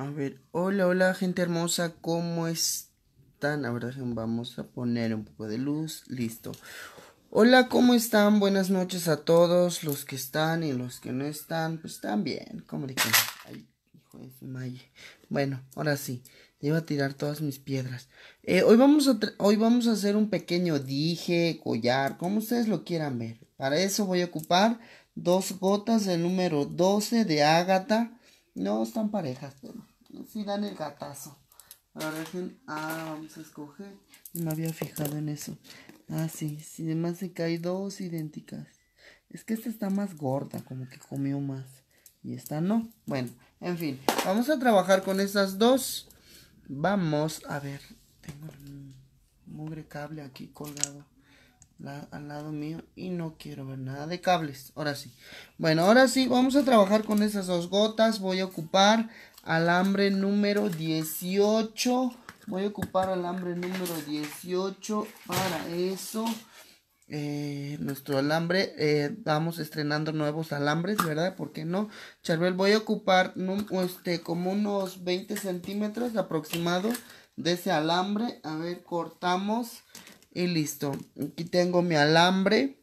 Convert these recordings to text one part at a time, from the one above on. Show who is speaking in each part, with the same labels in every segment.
Speaker 1: A ver, hola, hola gente hermosa, ¿cómo están? Ahora vamos a poner un poco de luz, listo. Hola, ¿cómo están? Buenas noches a todos, los que están y los que no están, pues están bien, como le Ay, hijo de su Bueno, ahora sí, iba a tirar todas mis piedras. Eh, hoy, vamos a hoy vamos a hacer un pequeño dije, collar, como ustedes lo quieran ver. Para eso voy a ocupar dos gotas del número 12 de Ágata. No están parejas, pero si dan el gatazo. Ahora dejen. ah, vamos a escoger. No me había fijado en eso. Ah, sí, sí, además se cae dos idénticas. Es que esta está más gorda, como que comió más. Y esta no. Bueno, en fin, vamos a trabajar con esas dos. Vamos a ver, tengo un mugre cable aquí colgado al lado mío y no quiero ver nada de cables. Ahora sí. Bueno, ahora sí, vamos a trabajar con esas dos gotas. Voy a ocupar alambre número 18 voy a ocupar alambre número 18 para eso eh, nuestro alambre eh, vamos estrenando nuevos alambres verdad por qué no charbel voy a ocupar este como unos 20 centímetros aproximado de ese alambre a ver cortamos y listo aquí tengo mi alambre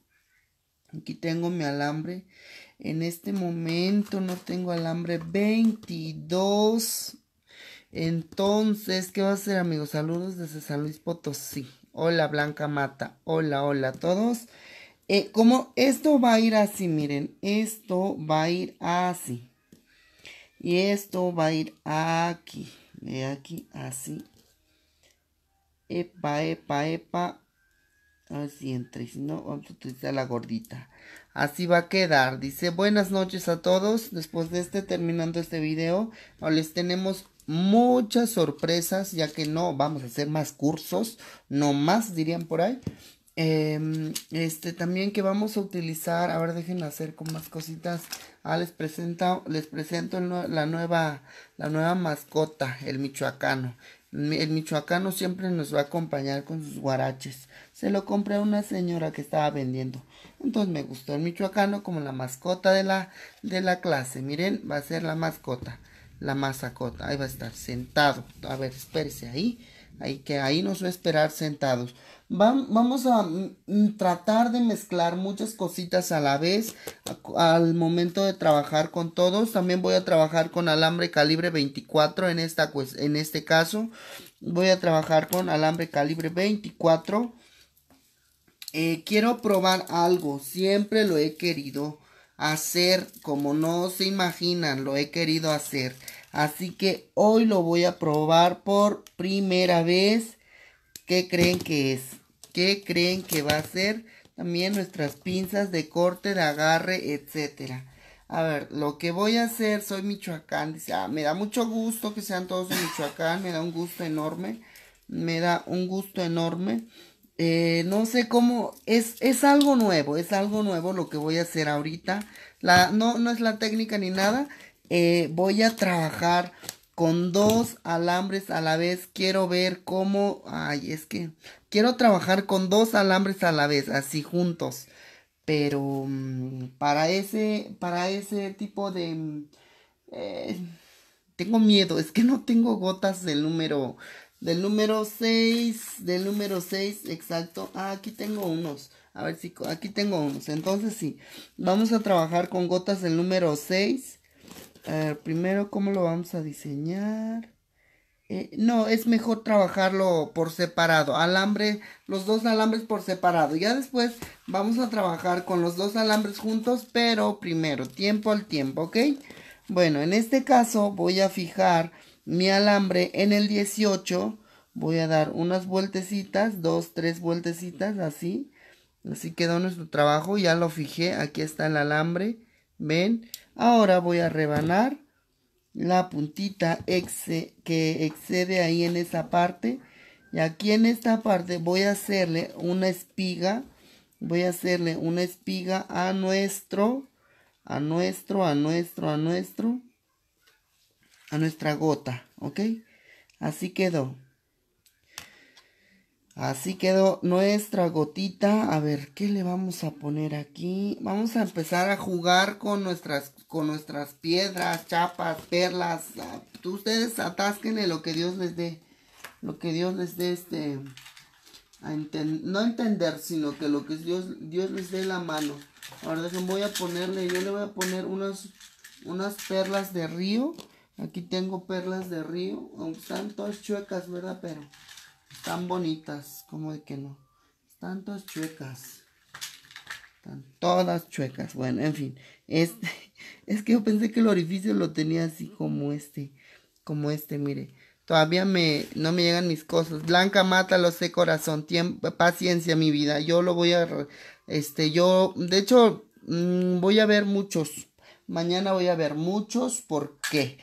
Speaker 1: aquí tengo mi alambre en este momento no tengo alambre. 22. Entonces, ¿qué va a ser amigos? Saludos desde San Luis Potosí. Hola, Blanca Mata. Hola, hola a todos. Eh, como esto va a ir así, miren, esto va a ir así. Y esto va a ir aquí. De aquí, así. Epa, epa, epa. A ver si entra. si no, vamos a utilizar la gordita así va a quedar. Dice buenas noches a todos. Después de este terminando este video, les tenemos muchas sorpresas ya que no vamos a hacer más cursos, no más dirían por ahí. Em, este también que vamos a utilizar, a ver dejen hacer con más cositas. Ah, les presento, les presento la nueva, la nueva mascota, el michoacano. El michoacano siempre nos va a acompañar con sus guaraches. Se lo compré a una señora que estaba vendiendo. Entonces me gustó el michoacano como la mascota de la, de la clase. Miren, va a ser la mascota, la mascota. Ahí va a estar sentado. A ver, espérese ahí. Ahí que ahí nos va a esperar sentados. vamos a mm, mm, tratar de mezclar muchas cositas a la vez al momento de trabajar con todos. También voy a trabajar con alambre calibre 24 en, esta, en este caso. Voy a trabajar con alambre calibre 24 eh, quiero probar algo, siempre lo he querido hacer, como no se imaginan, lo he querido hacer. Así que hoy lo voy a probar por primera vez. ¿Qué creen que es? ¿Qué creen que va a ser? También nuestras pinzas de corte, de agarre, etcétera. A ver, lo que voy a hacer, soy Michoacán, dice, ah, me da mucho gusto que sean todos de Michoacán, me da un gusto enorme, me da un gusto enorme. Eh, no sé cómo, es, es algo nuevo, es algo nuevo lo que voy a hacer ahorita. La, no, no es la técnica ni nada. Eh, voy a trabajar con dos alambres a la vez. Quiero ver cómo... Ay, es que... Quiero trabajar con dos alambres a la vez, así juntos. Pero mm, para ese, para ese tipo de... Mm, eh, tengo miedo, es que no tengo gotas del número del número 6, del número 6, exacto. Ah, aquí tengo unos. A ver si aquí tengo unos. Entonces sí, vamos a trabajar con gotas del número 6. primero, ¿cómo lo vamos a diseñar? Eh, no, es mejor trabajarlo por separado. Alambre, los dos alambres por separado. Ya después vamos a trabajar con los dos alambres juntos, pero primero, tiempo al tiempo, ¿ok? Bueno, en este caso voy a fijar mi alambre en el 18 voy a dar unas vueltecitas, dos, tres vueltecitas, así. Así quedó nuestro trabajo, ya lo fijé, aquí está el alambre, ven. Ahora voy a rebanar la puntita que excede ahí en esa parte. Y aquí en esta parte voy a hacerle una espiga, voy a hacerle una espiga a nuestro, a nuestro, a nuestro, a nuestro a nuestra gota, ¿ok? Así quedó. Así quedó nuestra gotita. A ver, ¿qué le vamos a poner aquí? Vamos a empezar a jugar con nuestras, con nuestras piedras, chapas, perlas. Ustedes atásquenle lo que Dios les dé. Lo que Dios les dé este... no entender, sino que lo que Dios, Dios les dé la mano. Ahora voy a ponerle, yo le voy a poner unas, unas perlas de río. Aquí tengo perlas de río. Aunque están todas chuecas, ¿verdad? Pero están bonitas. ¿Cómo de que no. Están todas chuecas. Están todas chuecas. Bueno, en fin. Este. Es que yo pensé que el orificio lo tenía así como este. Como este, mire. Todavía me, no me llegan mis cosas. Blanca, mata, mátalo, sé corazón. Tiempo, paciencia, mi vida. Yo lo voy a. Este, yo. De hecho, mm, voy a ver muchos. Mañana voy a ver muchos. ¿Por qué?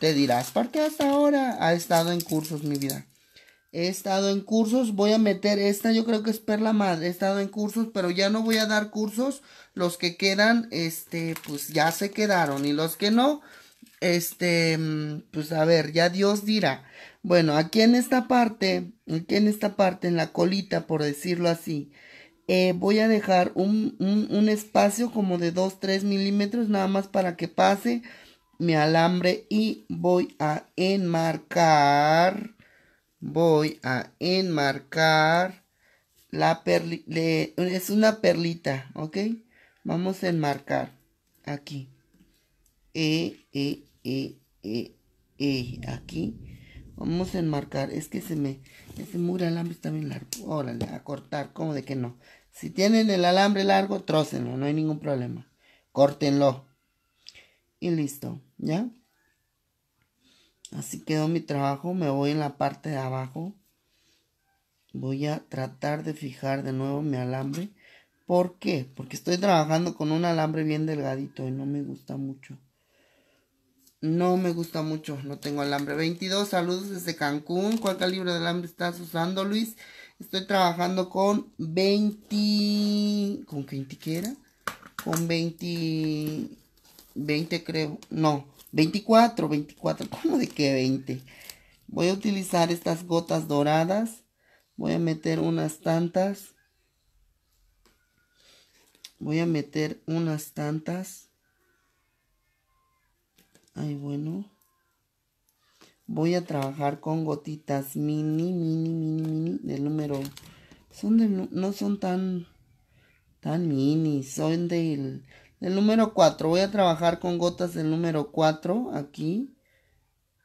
Speaker 1: Te dirás, ¿por qué hasta ahora ha estado en cursos mi vida? He estado en cursos, voy a meter esta, yo creo que es perla más. He estado en cursos, pero ya no voy a dar cursos. Los que quedan, este, pues ya se quedaron. Y los que no, este, pues a ver, ya Dios dirá. Bueno, aquí en esta parte, aquí en esta parte, en la colita, por decirlo así, eh, voy a dejar un, un, espacio como de 2-3 milímetros nada más para que pase mi alambre y voy a enmarcar, voy a enmarcar la perlita, es una perlita, ¿ok? Vamos a enmarcar aquí. E, E, E, E, E, aquí. Vamos a enmarcar, es que se me, ese muro alambre está bien largo, órale, a cortar, como de que no? Si tienen el alambre largo, trócenlo, no hay ningún problema, córtenlo. Y listo. ¿Ya? Así quedó mi trabajo, me voy en la parte de abajo. Voy a tratar de fijar de nuevo mi alambre. ¿Por qué? Porque estoy trabajando con un alambre bien delgadito y no me gusta mucho. No me gusta mucho, no tengo alambre. 22, saludos desde Cancún. ¿Cuál calibre de alambre estás usando, Luis? Estoy trabajando con 20... ¿Con qué era? Con 20... 20 creo. No, 24, 24. ¿Cómo de qué 20? Voy a utilizar estas gotas doradas. Voy a meter unas tantas. Voy a meter unas tantas. Ay, bueno. Voy a trabajar con gotitas mini, mini, mini, mini. Del número... Son no son tan... Tan mini. Son del el número 4, voy a trabajar con gotas del número 4 aquí.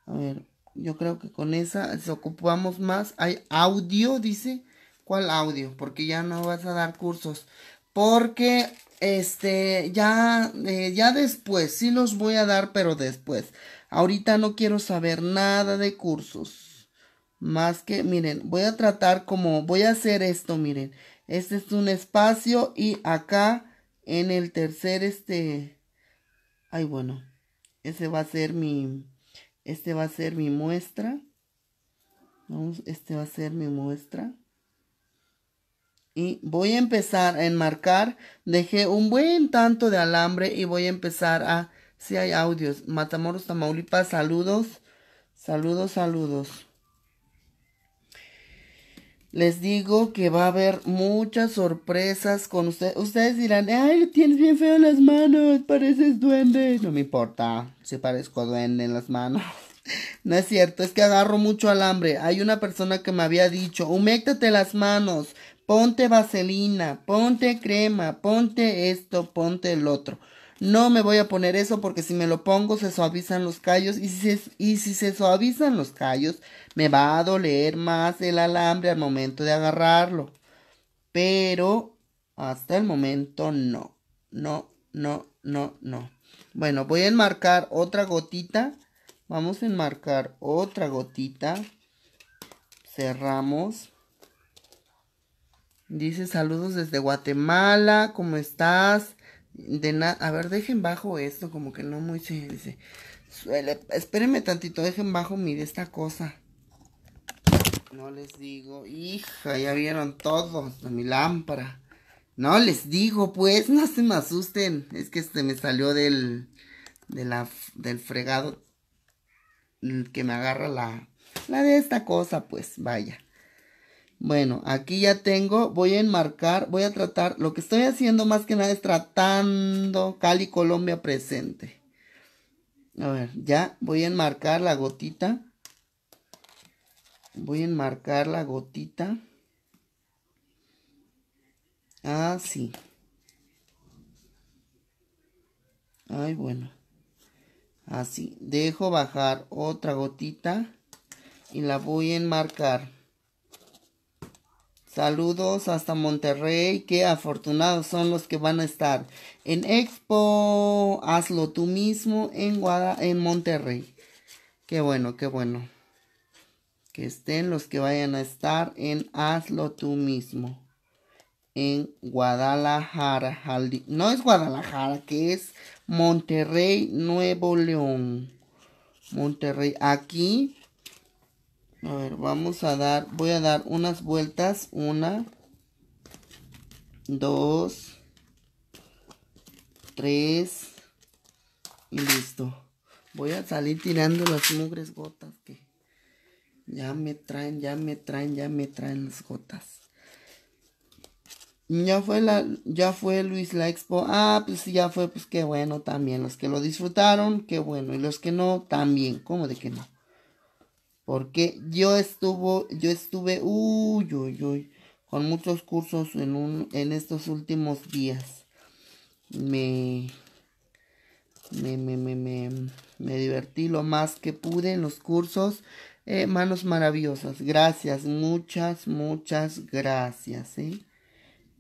Speaker 1: A ver, yo creo que con esa se ocupamos más. Hay audio, dice. ¿Cuál audio? Porque ya no vas a dar cursos. Porque, este, ya, eh, ya después, sí los voy a dar, pero después. Ahorita no quiero saber nada de cursos. Más que, miren, voy a tratar como, voy a hacer esto, miren. Este es un espacio y acá en el tercer, este, ay bueno, ese va a ser mi, este va a ser mi muestra. Vamos, este va a ser mi muestra. Y voy a empezar a enmarcar. Dejé un buen tanto de alambre y voy a empezar a... Si hay audios. Matamoros, Tamaulipas, saludos. Saludos, saludos les digo que va a haber muchas sorpresas con ustedes. Ustedes dirán, ay, tienes bien feo las manos, pareces duende. No me importa si parezco duende en las manos. No es cierto, es que agarro mucho alambre. Hay una persona que me había dicho, huméctate las manos, ponte vaselina, ponte crema, ponte esto, ponte el otro. No me voy a poner eso porque si me lo pongo se suavizan los callos y si se, suavizan los callos me va a doler más el alambre al momento de agarrarlo. Pero hasta el momento no, no, no, no, no. Bueno, voy a enmarcar otra gotita. Vamos a enmarcar otra gotita. Cerramos. Dice saludos desde Guatemala, ¿cómo estás? de nada. A ver, dejen bajo esto, como que no muy se dice. Suele, espérenme tantito, dejen bajo mi de esta cosa. No les digo, hija, ya vieron todo mi lámpara. No les digo, pues, no se me asusten. Es que este me salió del, de del fregado mm, que me agarra la, la de esta cosa, pues, vaya. Bueno, aquí ya tengo, voy a enmarcar, voy a tratar, lo que estoy haciendo más que nada es tratando Cali Colombia presente. A ver, ya voy a enmarcar la gotita. Voy a enmarcar la gotita. Así. Ah, Ay, bueno. Así. Dejo bajar otra gotita y la voy a enmarcar. Saludos hasta Monterrey. Qué afortunados son los que van a estar en Expo. Hazlo tú mismo en, en Monterrey. Qué bueno, qué bueno. Que estén los que vayan a estar en Hazlo tú mismo. En Guadalajara. no es Guadalajara, que es Monterrey, Nuevo León. Monterrey. Aquí a ver, vamos a dar, voy a dar unas vueltas. Una, dos, tres y listo. Voy a salir tirando las mugres gotas que ya me traen, ya me traen, ya me traen las gotas. Ya fue la, ya fue Luis la Expo. Ah, pues ya fue, pues qué bueno también. Los que lo disfrutaron, qué bueno. Y los que no, también. ¿Cómo de que no? Porque yo estuvo, yo estuve, uy, uy, uy, con muchos cursos en, un, en estos últimos días. Me, me, divertí lo más que pude en los cursos. Eh, manos maravillosas, gracias, muchas, muchas gracias. ¿eh?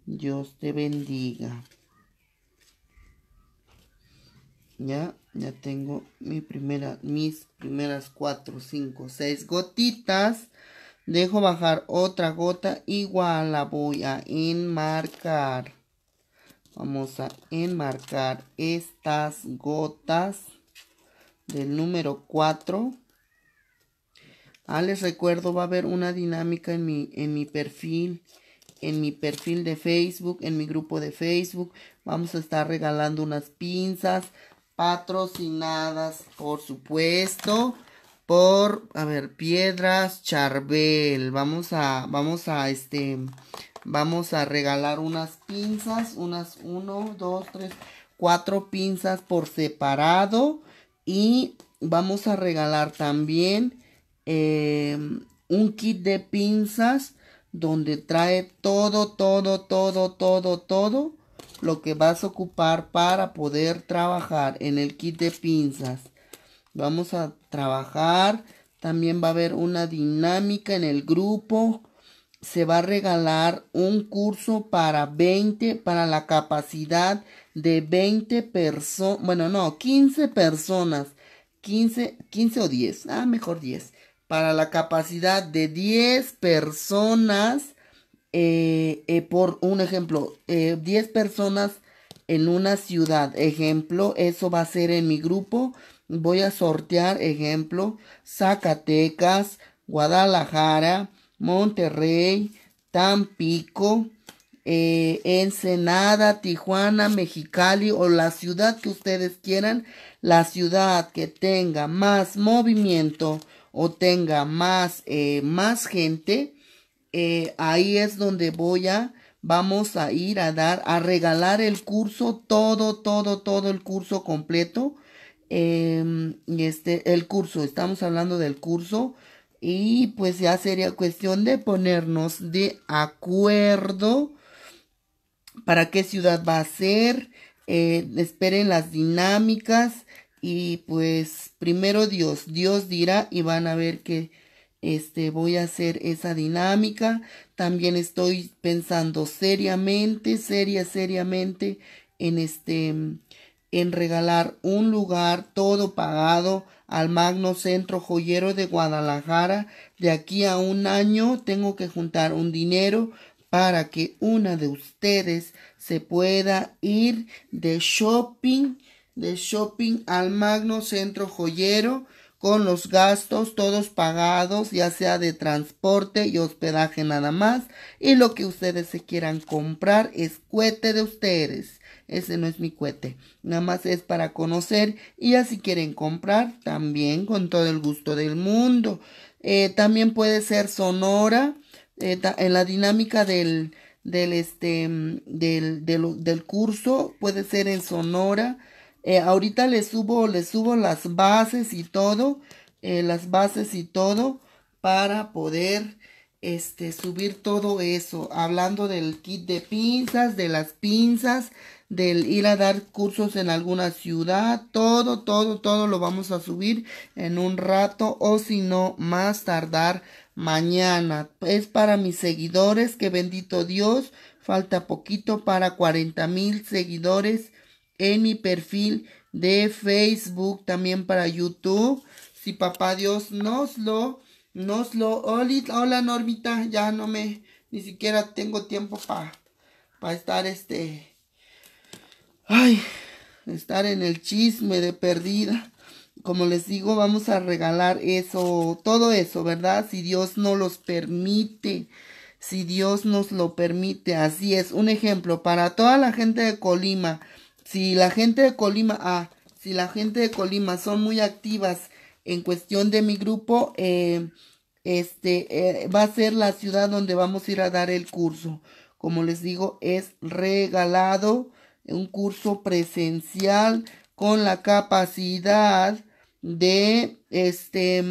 Speaker 1: Dios te bendiga. ¿Ya? Ya tengo mi primera, mis primeras 4, 5, 6 gotitas. Dejo bajar otra gota, igual la voy a enmarcar. Vamos a enmarcar estas gotas del número 4. Ah, les recuerdo, va a haber una dinámica en en mi perfil, en mi perfil de Facebook, en mi grupo de Facebook. Vamos a estar regalando unas pinzas patrocinadas, por supuesto, por, a ver, Piedras Charbel. Vamos a, vamos a, este, vamos a regalar unas pinzas, unas 1, 2, 3, 4 pinzas por separado. Y vamos a regalar también em, un kit de pinzas donde trae todo, todo, todo, todo, todo lo que vas a ocupar para poder trabajar en el kit de pinzas. Vamos a trabajar. También va a haber una dinámica en el grupo. Se va a regalar un curso para 20, para la capacidad de 20 personas, bueno, no, 15 personas. 15, 15 o 10, ah, mejor 10. Para la capacidad de 10 personas eh, eh, por un ejemplo, 10 eh, personas en una ciudad, ejemplo, eso va a ser en mi grupo, voy a sortear, ejemplo, Zacatecas, Guadalajara, Monterrey, Tampico, Ensenada, Tijuana, Mexicali o la ciudad que ustedes quieran, la ciudad que tenga más movimiento o tenga más, más gente, eh, ahí es donde voy a, vamos a ir a dar, a regalar el curso, todo, todo, todo el curso completo. Em, y este, el curso, estamos hablando del curso. Y pues ya sería cuestión de ponernos de acuerdo para qué ciudad va a ser. Eh, esperen las dinámicas. Y pues primero Dios, Dios dirá y van a ver que este, voy a hacer esa dinámica. También estoy pensando seriamente, seria, seriamente en este, mm, en regalar un lugar todo pagado al Magno Centro Joyero de Guadalajara. De aquí a un año tengo que juntar un dinero para que una de ustedes se pueda ir de shopping, de shopping al Magno Centro Joyero con los gastos todos pagados, ya sea de transporte y hospedaje nada más. Y lo que ustedes se quieran comprar es cohete de ustedes. Ese no es mi cohete, nada más es para conocer y así quieren comprar también con todo el gusto del mundo. Eh, también puede ser Sonora eh, en la dinámica del, del, este, mm, del curso, puede ser en Sonora. Eh, ahorita les subo, les subo las bases y todo, eh, las bases y todo para poder este, subir todo eso. Hablando del kit de pinzas, de las pinzas, del ir a dar cursos en alguna ciudad, todo, todo, todo lo vamos a subir en un rato o si no, más tardar mañana. Es para mis seguidores, que bendito Dios, falta poquito para 40 mil seguidores en mi perfil de Facebook, también para YouTube. Si papá Dios nos lo, nos lo, hola Normita, ya no me, ni siquiera tengo tiempo para Para estar este, ay, estar en el chisme de perdida. Como les digo, vamos a regalar eso, todo eso, ¿verdad? Si Dios no los permite si Dios nos lo permite. Así es, un ejemplo para toda la gente de Colima si la gente de Colima, ah, si la gente de Colima son muy activas en cuestión de mi grupo, eh, este eh, va a ser la ciudad donde vamos a ir a dar el curso. Como les digo, es regalado un curso presencial con la capacidad de este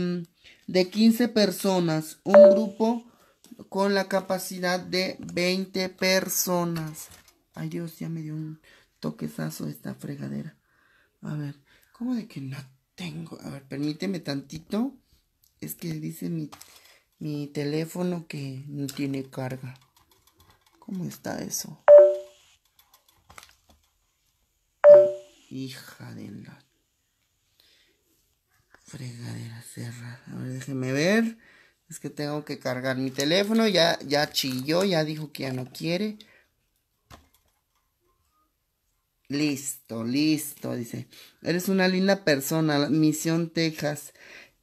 Speaker 1: de 15 personas, un grupo con la capacidad de 20 personas. Ay Dios, ya me dio un toquezazo esta fregadera. A ver, ¿cómo de que no tengo? A ver, permíteme tantito. Es que dice mi, mi teléfono que no tiene carga. ¿Cómo está eso? Hija de la fregadera cerrada. A ver, déjeme ver. Es que tengo que cargar mi teléfono. Ya, ya chilló, ya dijo que ya no quiere. Listo, listo, dice. Eres una linda persona, Misión Texas.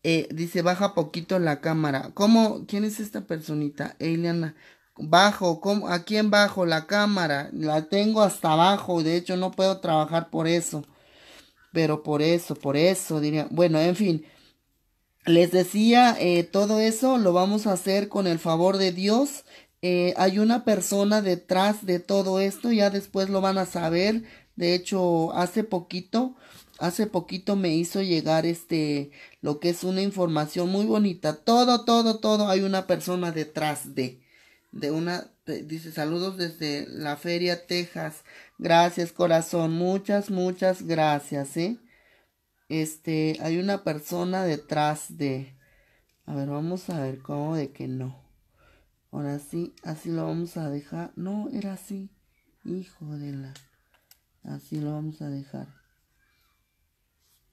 Speaker 1: Eh, dice, baja poquito la cámara. ¿Cómo? ¿Quién es esta personita? Eliana. Bajo, ¿cómo? ¿a quién bajo la cámara? La tengo hasta abajo, de hecho no puedo trabajar por eso. Pero por eso, por eso, diría. Bueno, en fin. Les decía, eh, todo eso lo vamos a hacer con el favor de Dios. Eh, hay una persona detrás de todo esto, ya después lo van a saber de hecho, hace poquito, hace poquito me hizo llegar este, lo que es una información muy bonita. Todo, todo, todo, hay una persona detrás de, de una, dice saludos desde la feria Texas. Gracias, corazón. Muchas, muchas gracias, ¿eh? Este, hay una persona detrás de... A ver, vamos a ver cómo de que no. Ahora sí, así lo vamos a dejar. No, era así. Hijo de la... Así lo vamos a dejar.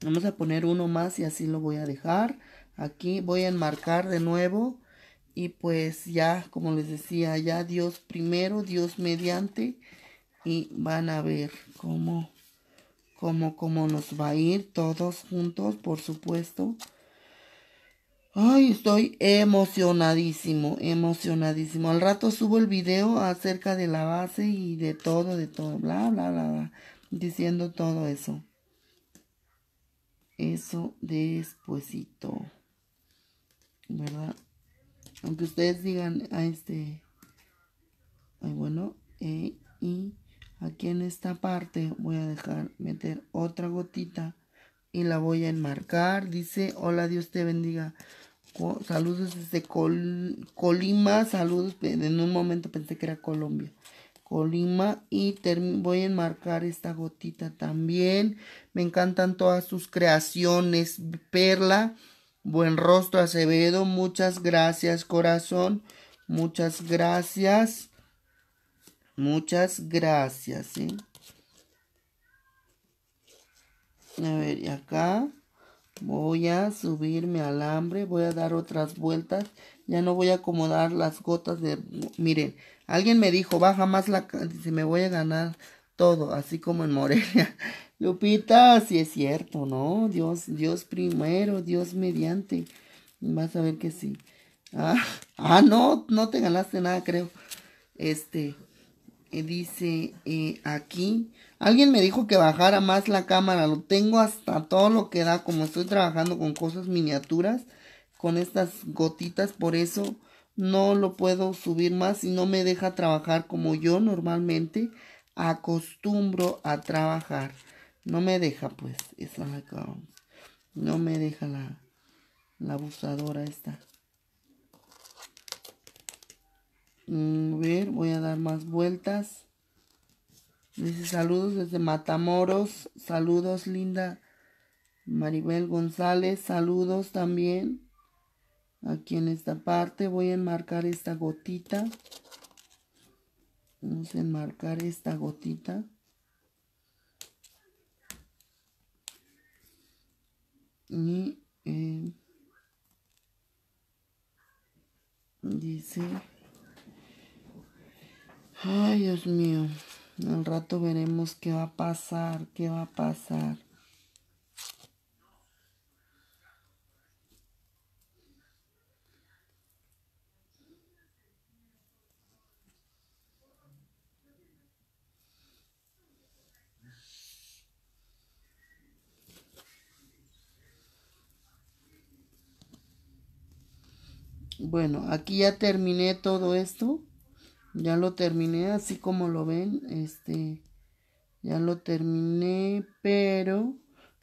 Speaker 1: Vamos a poner uno más y así lo voy a dejar. Aquí voy a enmarcar de nuevo. Y pues ya, como les decía, ya Dios primero, Dios mediante. Y van a ver cómo, cómo, cómo nos va a ir todos juntos, por supuesto. Ay, estoy emocionadísimo, emocionadísimo. Al rato subo el video acerca de la base y de todo, de todo, bla, bla, bla, Diciendo todo eso. Eso despuesito. ¿Verdad? Aunque ustedes digan a ah, este... Ay, bueno, eh, y aquí en esta parte voy a dejar meter otra gotita y la voy a enmarcar. Dice, hola, Dios te bendiga. Saludos desde Colima. Saludos. En un momento pensé que era Colombia. Colima. Y voy a enmarcar esta gotita también. Me encantan todas sus creaciones. Perla. Buen rostro Acevedo. Muchas gracias, corazón. Muchas gracias. Muchas gracias. A ver, y acá. Voy a subirme mi alambre. voy a dar otras vueltas, ya no voy a acomodar las gotas de... Miren, alguien me dijo, baja más la... Dice, me voy a ganar todo, así como en Morelia. Lupita, si sí es cierto, ¿no? Dios, Dios primero, Dios mediante. Vas a ver que sí. Ah, ah no, no te ganaste nada, creo. Este, eh, dice eh, aquí Alguien me dijo que bajara más la cámara, lo tengo hasta todo lo que da, como estoy trabajando con cosas miniaturas, con estas gotitas, por eso no lo puedo subir más y no me deja trabajar como yo normalmente acostumbro a trabajar. No me deja pues, esa No me deja la, la abusadora esta. Mm, a ver, voy a dar más vueltas. Dice saludos desde Matamoros. Saludos, linda Maribel González. Saludos también. Aquí en esta parte voy a enmarcar esta gotita. Vamos a enmarcar esta gotita. Y eh, dice... Ay, Dios mío. Al rato veremos qué va a pasar, qué va a pasar. Bueno, aquí ya terminé todo esto ya lo terminé así como lo ven este ya lo terminé pero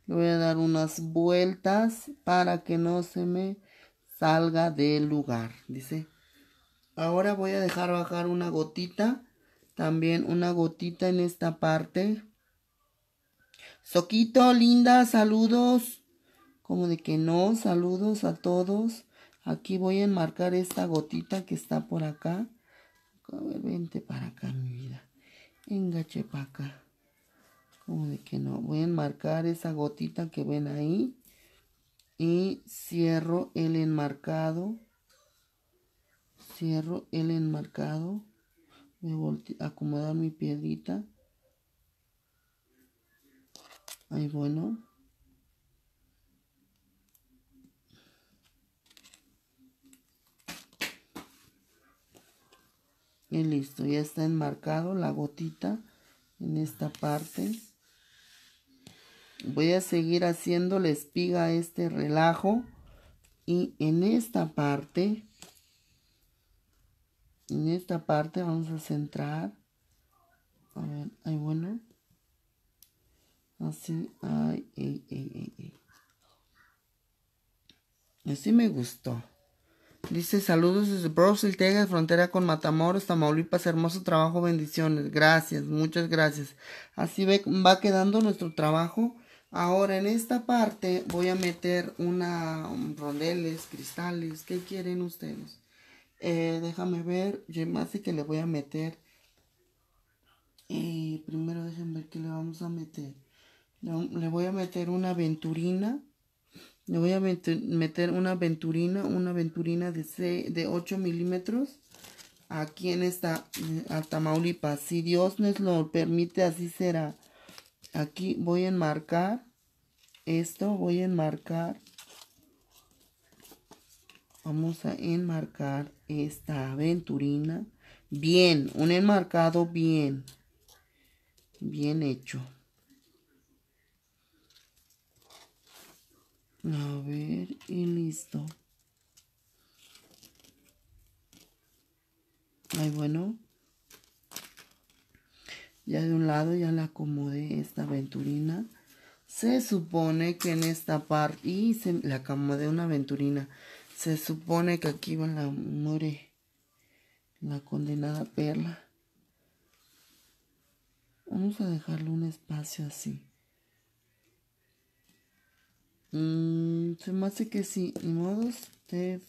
Speaker 1: le voy a dar unas vueltas para que no se me salga del lugar dice ahora voy a dejar bajar una gotita también una gotita en esta parte soquito linda saludos como de que no saludos a todos aquí voy a enmarcar esta gotita que está por acá ver, vente para acá, mi vida. Engache para acá. Como de que no. Voy a enmarcar esa gotita que ven ahí. Y cierro el enmarcado. Cierro el enmarcado. Voy a acomodar mi piedrita. Ahí, bueno. Y listo, ya está enmarcado la gotita en esta parte. Voy a seguir haciendo la espiga a este relajo. Y en esta parte, en esta parte vamos a centrar. A ver, ahí bueno. Así, ay, ay. Así me gustó. Dice saludos desde Brussels, Texas, frontera con Matamoros, Tamaulipas, hermoso trabajo, bendiciones, gracias, muchas gracias. Así va quedando nuestro trabajo. Ahora en esta parte voy a meter una um, rondeles, cristales, ¿qué quieren ustedes? Eh, déjame ver, yo más que le voy a meter. Eh, primero déjenme ver qué le vamos a meter. Le, le voy a meter una aventurina. Le voy a meter una aventurina, una aventurina de, de 8 milímetros. Aquí en esta, a Tamaulipas. Si Dios nos lo permite, así será. Aquí voy a enmarcar esto. Voy a enmarcar. Vamos a enmarcar esta aventurina. Bien, un enmarcado bien. Bien hecho. A ver, y listo. Ay, bueno. Ya de un lado ya la acomodé esta aventurina. Se supone que en esta parte... Y se, la acomodé una aventurina. Se supone que aquí va la muere La condenada perla. Vamos a dejarle un espacio así. Mm, se me hace que sí. Este,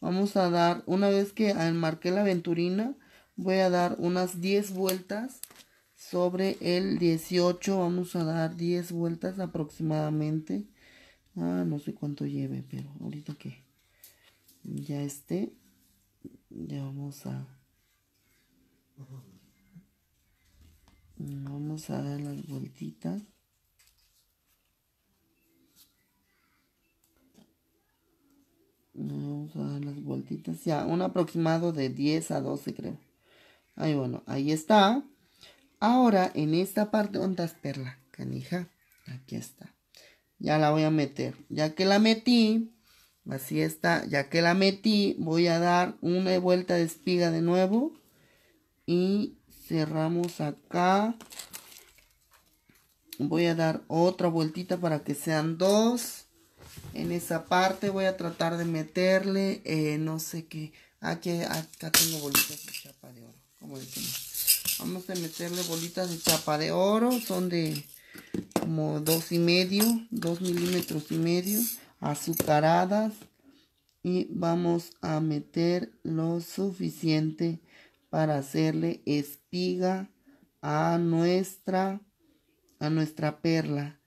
Speaker 1: vamos a dar, una vez que enmarqué la aventurina, voy a dar unas 10 vueltas sobre el 18. Vamos a dar 10 vueltas aproximadamente. Ah, no sé cuánto lleve, pero ahorita que ya esté, ya vamos a... Vamos a dar las vueltitas. Vamos a dar las vueltitas. Ya, un aproximado de 10 a 12 creo. Ahí bueno, ahí está. Ahora en esta parte, ¿dónde está perla? Canija. Aquí está. Ya la voy a meter. Ya que la metí, así está. Ya que la metí, voy a dar una vuelta de espiga de nuevo. Y cerramos acá. Voy a dar otra vueltita para que sean dos en esa parte voy a tratar de meterle, eh, no sé qué, aquí, acá tengo bolitas de chapa de oro, Vamos a meterle bolitas de chapa de oro, son de como dos y medio, dos milímetros y medio, azucaradas. Y vamos a meter lo suficiente para hacerle espiga a nuestra, a nuestra perla.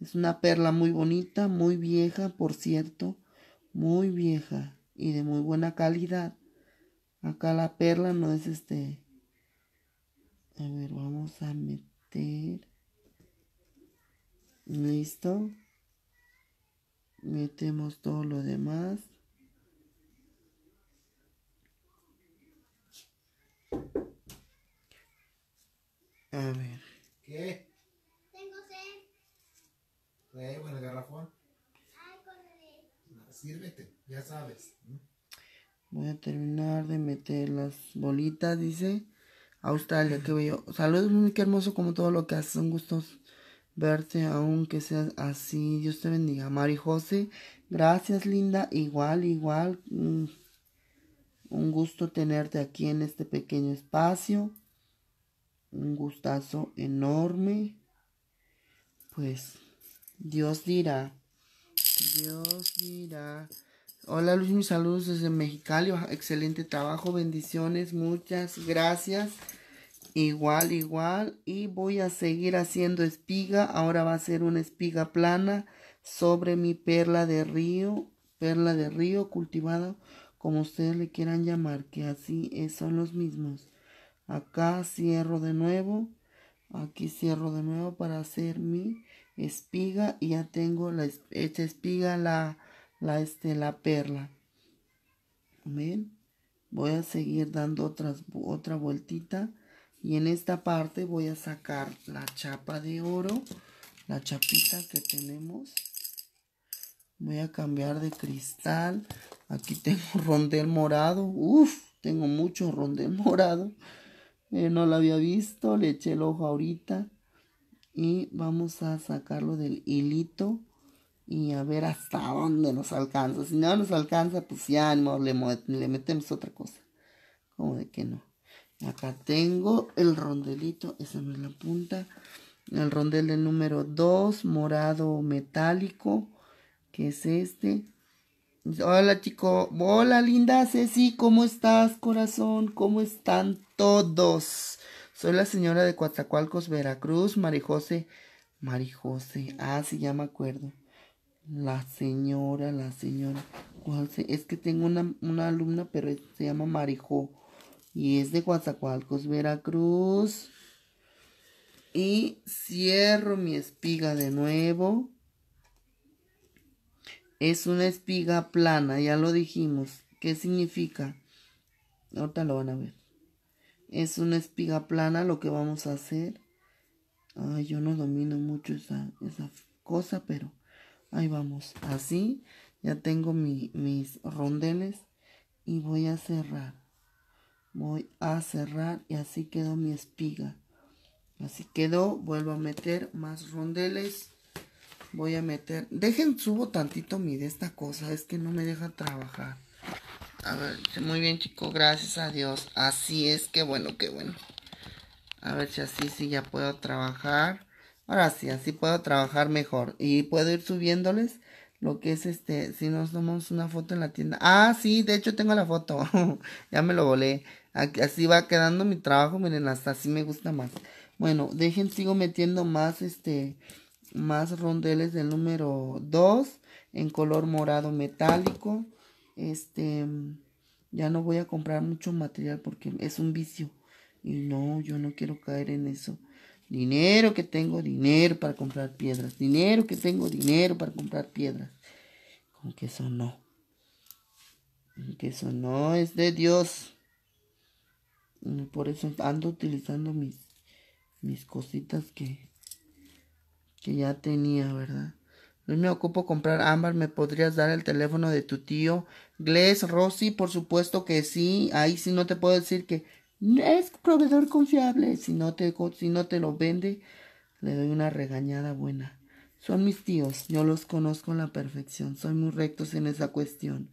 Speaker 1: Es una perla muy bonita, muy vieja, por cierto, muy vieja y de muy buena calidad. Acá la perla no es este. A ver, vamos a meter. Listo. Metemos todo lo demás. A ver. ¿Qué? ya sabes. Voy a terminar de meter las bolitas, dice. Australia, qué bello. Saludos, hermoso como todo lo que haces. Un gusto verte, aunque sea así. Dios te bendiga. Mari José, gracias, linda. Igual, igual. Mm, un gusto tenerte aquí en este pequeño espacio. Un gustazo enorme. Pues Dios dirá. Dios dirá. Hola Luis, mis saludos desde Mexicali. Excelente trabajo, bendiciones, muchas gracias. Igual, igual. Y voy a seguir haciendo espiga. Ahora va a ser una espiga plana sobre mi perla de río. Perla de río cultivado, como ustedes le quieran llamar, que así son los mismos. Acá cierro de nuevo Aquí cierro de nuevo para hacer mi espiga y ya tengo la espiga la, este, la perla. ¿Ven? Voy a seguir dando otras, otra vueltita y en esta parte voy a sacar la chapa de oro, la chapita que tenemos. Voy a cambiar de cristal. Aquí tengo rondel morado. Uff, tengo mucho rondel morado. Eh, no lo había visto, le eché el ojo ahorita. Y vamos a sacarlo del hilito y a ver hasta dónde nos alcanza. Si no nos alcanza, pues ya le, metemos otra cosa. Como de que no. Acá tengo el rondelito, esa no es la punta. El rondel de número 2, morado metálico, que es este. Hola chico, hola linda Ceci, ¿cómo estás corazón? ¿Cómo están todos? Soy la señora de Coatzacoalcos, Veracruz, Marijose, Marijose, ah, sí, ya me acuerdo. La señora, la señora, es que tengo una, alumna, pero se llama Marijo, y es de Coatzacoalcos, Veracruz. Y cierro mi espiga de nuevo es una espiga plana, ya lo dijimos. ¿Qué significa? Ahorita lo van a ver. Es una espiga plana lo que vamos a hacer. Ay, yo no domino mucho esa, esa cosa, pero ahí vamos. Así, ya tengo mis rondeles y voy a cerrar. Voy a cerrar y así quedó mi espiga. Así quedó, vuelvo a meter más rondeles. Voy a meter. Dejen, subo tantito mi de esta cosa. Es que no me deja trabajar. A ver, muy bien, chico. Gracias a Dios. Así es, que bueno, qué bueno. A ver si así sí ya puedo trabajar. Ahora sí, así puedo trabajar mejor. Y puedo ir subiéndoles lo que es este. Si nos tomamos una foto en la tienda. Ah, sí, de hecho tengo la foto. ya me lo volé. Así va quedando mi trabajo. Miren, hasta así me gusta más. Bueno, dejen, sigo metiendo más este más rondeles del número 2 en color morado metálico. Este, ya no voy a comprar mucho material porque es un vicio. Y no, yo no quiero caer en eso. Dinero que tengo, dinero para comprar piedras. Dinero que tengo, dinero para comprar piedras. Con queso eso no. Con queso eso no es de Dios. por eso ando utilizando mis, mis cositas que, que ya tenía, ¿verdad? No me ocupo comprar ámbar, ¿me podrías dar el teléfono de tu tío? Gles, Rosy, por supuesto que sí. Ahí sí no te puedo decir que es proveedor confiable. Si no te, si no te lo vende, le doy una regañada buena. Son mis tíos, yo los conozco a la perfección. Son muy rectos en esa cuestión.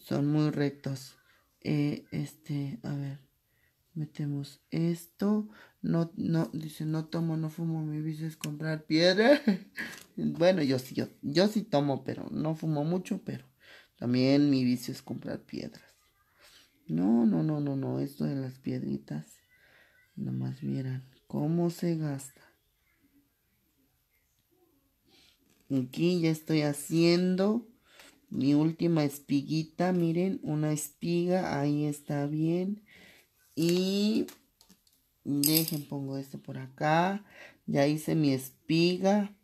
Speaker 1: Son muy rectos. Eh, este, a ver. Metemos esto. No, no, dice, no tomo, no fumo, mi vicio es comprar piedra. bueno, yo sí, yo, yo sí tomo, pero no fumo mucho, pero también mi vicio es comprar piedras. No, no, no, no, no, esto de las piedritas. más vieran cómo se gasta. Aquí ya estoy haciendo mi última espiguita, miren, una espiga, ahí está bien. Y dejen, pongo esto por acá. Ya hice mi espiga.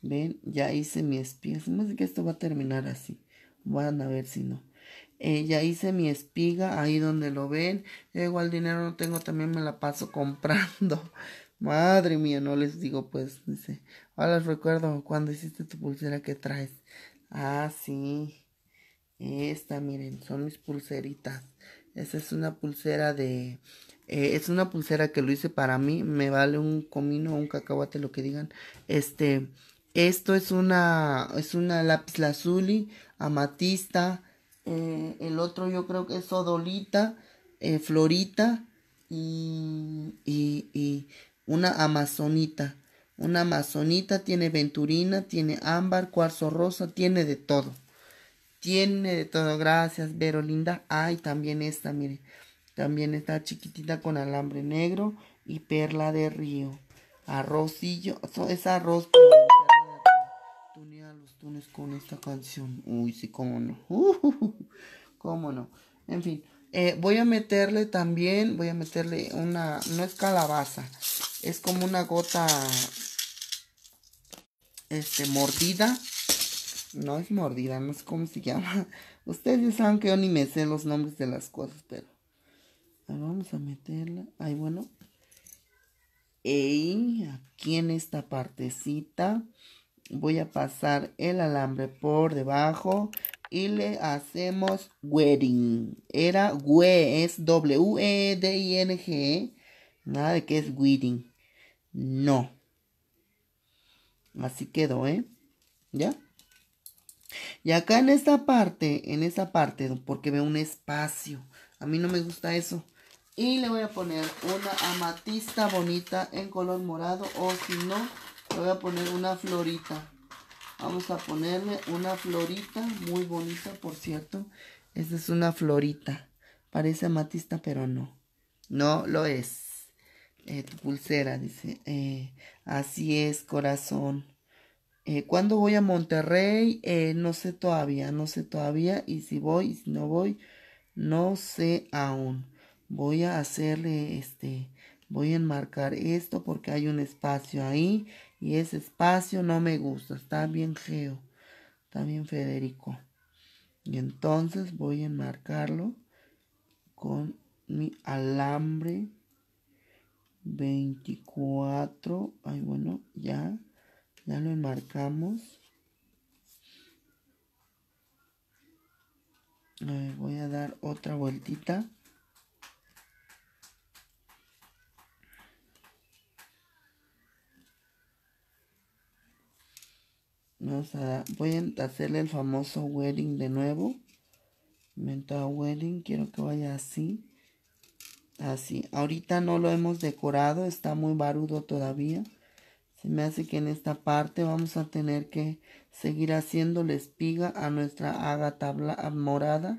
Speaker 1: ¿Ven? Ya hice mi espiga. más que esto va a terminar así. Van a ver si no. Eh, ya hice mi espiga ahí donde lo ven. Yo igual dinero no tengo, también me la paso comprando. Madre mía, no les digo pues. Dice, ahora les recuerdo cuando hiciste tu pulsera que traes. Ah, sí. Esta, miren, son mis pulseritas. Esa es una pulsera de... Eh, es una pulsera que lo hice para mí. Me vale un comino, un cacahuate, lo que digan. Este... Esto es una... Es una lápiz lazuli, amatista. Eh, el otro yo creo que es odolita, eh, florita y, y una amazonita. Una amazonita tiene venturina, tiene ámbar, cuarzo rosa, tiene de todo. Tiene de todo, gracias, Vero linda. Ay, también esta, mire. También está chiquitita con alambre negro y perla de río. Arrocillo, eso es arroz con tunea los tunes con esta canción. Uy, sí, cómo no. cómo no. En fin, eh, voy a meterle también, voy a meterle una, no es calabaza, es como una gota, este, mordida no es mordida, no sé cómo se llama. Ustedes ya saben que yo ni me sé los nombres de las cosas, pero. vamos a meterla. ahí bueno. Y aquí en esta partecita voy a pasar el alambre por debajo y le hacemos wedding. Era w es W-E-D-I-N-G. ¿eh? Nada de que es wedding. No. Así quedó, ¿eh? ¿Ya? Y acá en esta parte, en esta parte, porque veo un espacio. A mí no me gusta eso. Y le voy a poner una amatista bonita en color morado. O si no, le voy a poner una florita. Vamos a ponerle una florita muy bonita, por cierto. Esta es una florita. Parece amatista, pero no. No lo es. Eh, tu pulsera, dice. Eh, así es, corazón. Eh, ¿Cuándo voy a Monterrey? Eh, no sé todavía, no sé todavía. Y si voy si no voy, no sé aún. Voy a hacerle este, voy a enmarcar esto porque hay un espacio ahí y ese espacio no me gusta. Está bien geo, está bien Federico. Y entonces voy a enmarcarlo con mi alambre 24. Ay, bueno, ya ya lo enmarcamos voy a dar otra vueltita voy a hacerle el famoso wedding de nuevo. mental wedding, quiero que vaya así. Así. Ahorita no lo hemos decorado, está muy barudo todavía. Se me hace que en esta parte vamos a tener que seguir haciendo la espiga a nuestra tabla morada.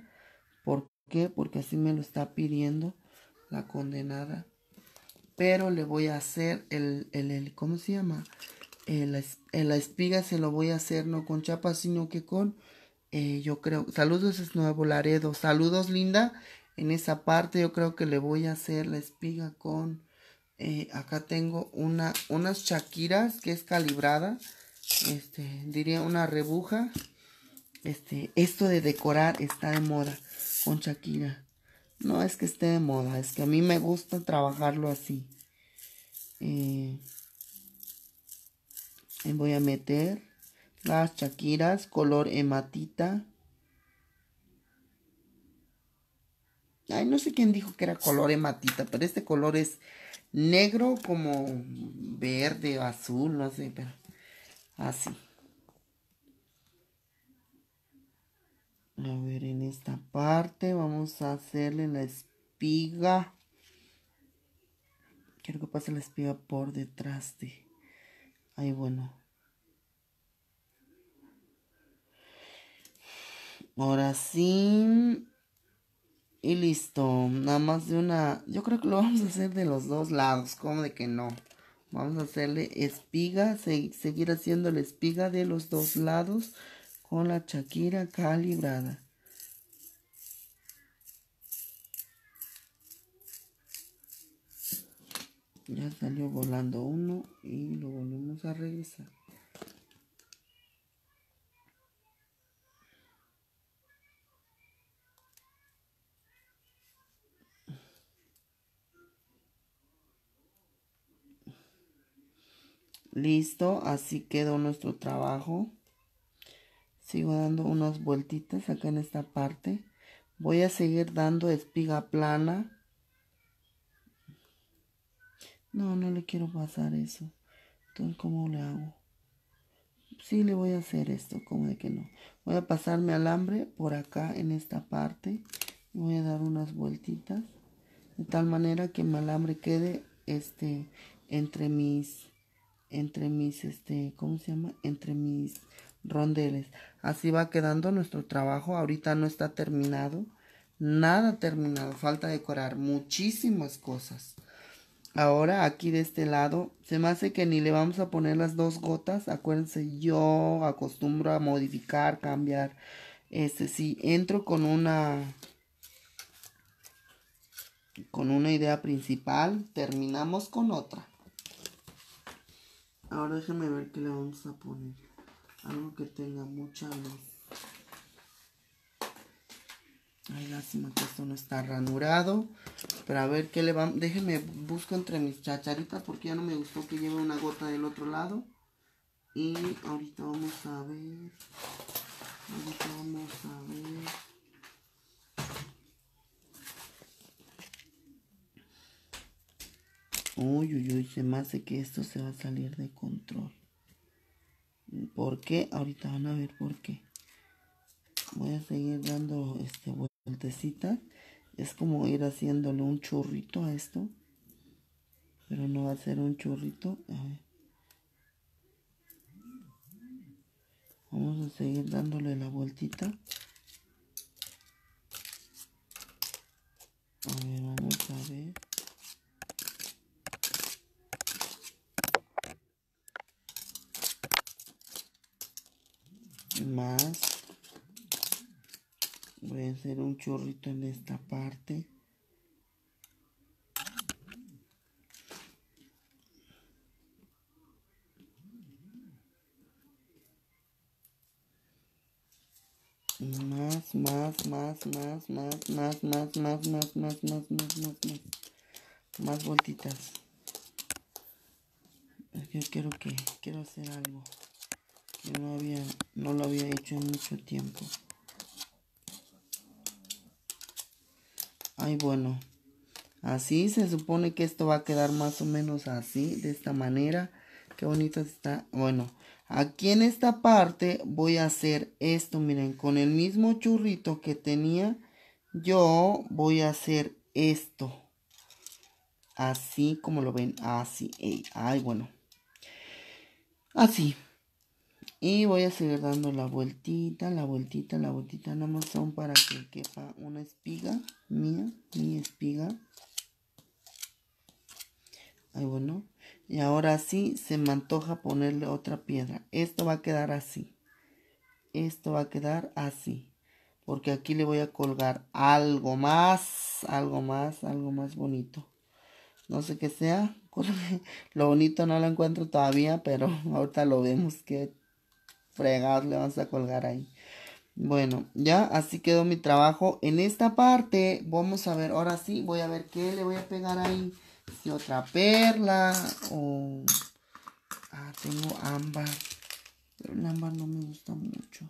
Speaker 1: ¿Por qué? Porque así me lo está pidiendo la condenada. Pero le voy a hacer el, el, ¿cómo se llama? la espiga se lo voy a hacer no con chapa, sino que con, eh, yo creo, saludos es nuevo Laredo, saludos linda. En esa parte yo creo que le voy a hacer la espiga con eh, acá tengo una, unas chaquiras que es calibrada, este, diría una rebuja. Este, esto de decorar está de moda con chaquira No es que esté de moda, es que a mí me gusta trabajarlo así. Eh, voy a meter las chaquiras color hematita. Ay, no sé quién dijo que era color hematita, pero este color es negro como verde o azul, no sé, pero así. A ver, en esta parte vamos a hacerle la espiga. Quiero que pase la espiga por detrás de... Ahí, bueno. Ahora sí, y listo, nada más de una... Yo creo que lo vamos a hacer de los dos lados, como de que no. Vamos a hacerle espiga, seguir haciendo la espiga de los dos lados con la chaquira calibrada. Ya salió volando uno y lo volvemos a regresar. Listo, así quedó nuestro trabajo. Sigo dando unas vueltitas acá en esta parte. Voy a seguir dando espiga plana. No, no le quiero pasar eso. Entonces, ¿cómo le hago? Sí, le voy a hacer esto, como de que no. Voy a pasar mi alambre por acá en esta parte. Voy a dar unas vueltitas. De tal manera que mi alambre quede este, entre mis entre mis, este, ¿cómo se llama? Entre mis rondeles. Así va quedando nuestro trabajo. Ahorita no está terminado. Nada terminado. Falta decorar muchísimas cosas. Ahora aquí de este lado, se me hace que ni le vamos a poner las dos gotas. Acuérdense, yo acostumbro a modificar, cambiar. Este, si entro con una con una idea principal, terminamos con otra. Ahora déjenme ver qué le vamos a poner. Algo que tenga mucha luz. Ay, lástima que esto no está ranurado. Pero a ver qué le vamos. Déjenme busco entre mis chacharitas porque ya no me gustó que lleve una gota del otro lado. Y ahorita vamos a ver. Ahorita vamos a ver. Uy, uy, uy, se me hace que esto se va a salir de control. ¿Por qué? Ahorita van a ver por qué. Voy a seguir dando este vueltecita. Es como ir haciéndole un churrito a esto. Pero no va a ser un churrito. Vamos a seguir dándole la vueltita. A ver, vamos a ver. más voy a hacer un chorrito en esta parte más más más más más más más más más más más más más más vueltitas es quiero que quiero hacer algo yo no, había, no lo había hecho en mucho tiempo. Ay, bueno. Así se supone que esto va a quedar más o menos así, de esta manera. Qué bonito está. Bueno, aquí en esta parte voy a hacer esto, miren, con el mismo churrito que tenía, yo voy a hacer esto. Así como lo ven, así. Ay, bueno. Así. Y voy a seguir dando la vueltita, la vueltita, la vueltita. Nada más son para que quepa una espiga mía, mi espiga. Ahí bueno. Y ahora sí se me antoja ponerle otra piedra. Esto va a quedar así. Esto va a quedar así. Porque aquí le voy a colgar algo más, algo más, algo más bonito. No sé qué sea. Lo bonito no lo encuentro todavía, pero ahorita lo vemos que fregados le vas a colgar ahí. Bueno, ya así quedó mi trabajo. En esta parte vamos a ver, ahora sí, voy a ver qué le voy a pegar ahí. Si otra perla o... Ah, tengo ámbar. Pero el ámbar no me gusta mucho.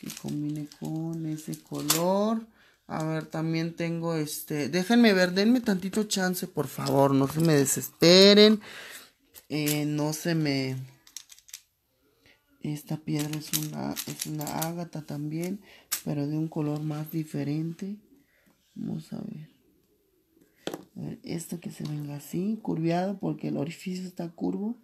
Speaker 1: Que combine con ese color. A ver, también tengo este... Déjenme ver, denme tantito chance, por favor. No se me desesperen. Eh, no se me esta piedra es una, una ágata también, pero de un color más diferente. Vamos a ver. A que se venga así, curviado, porque el orificio está curvo.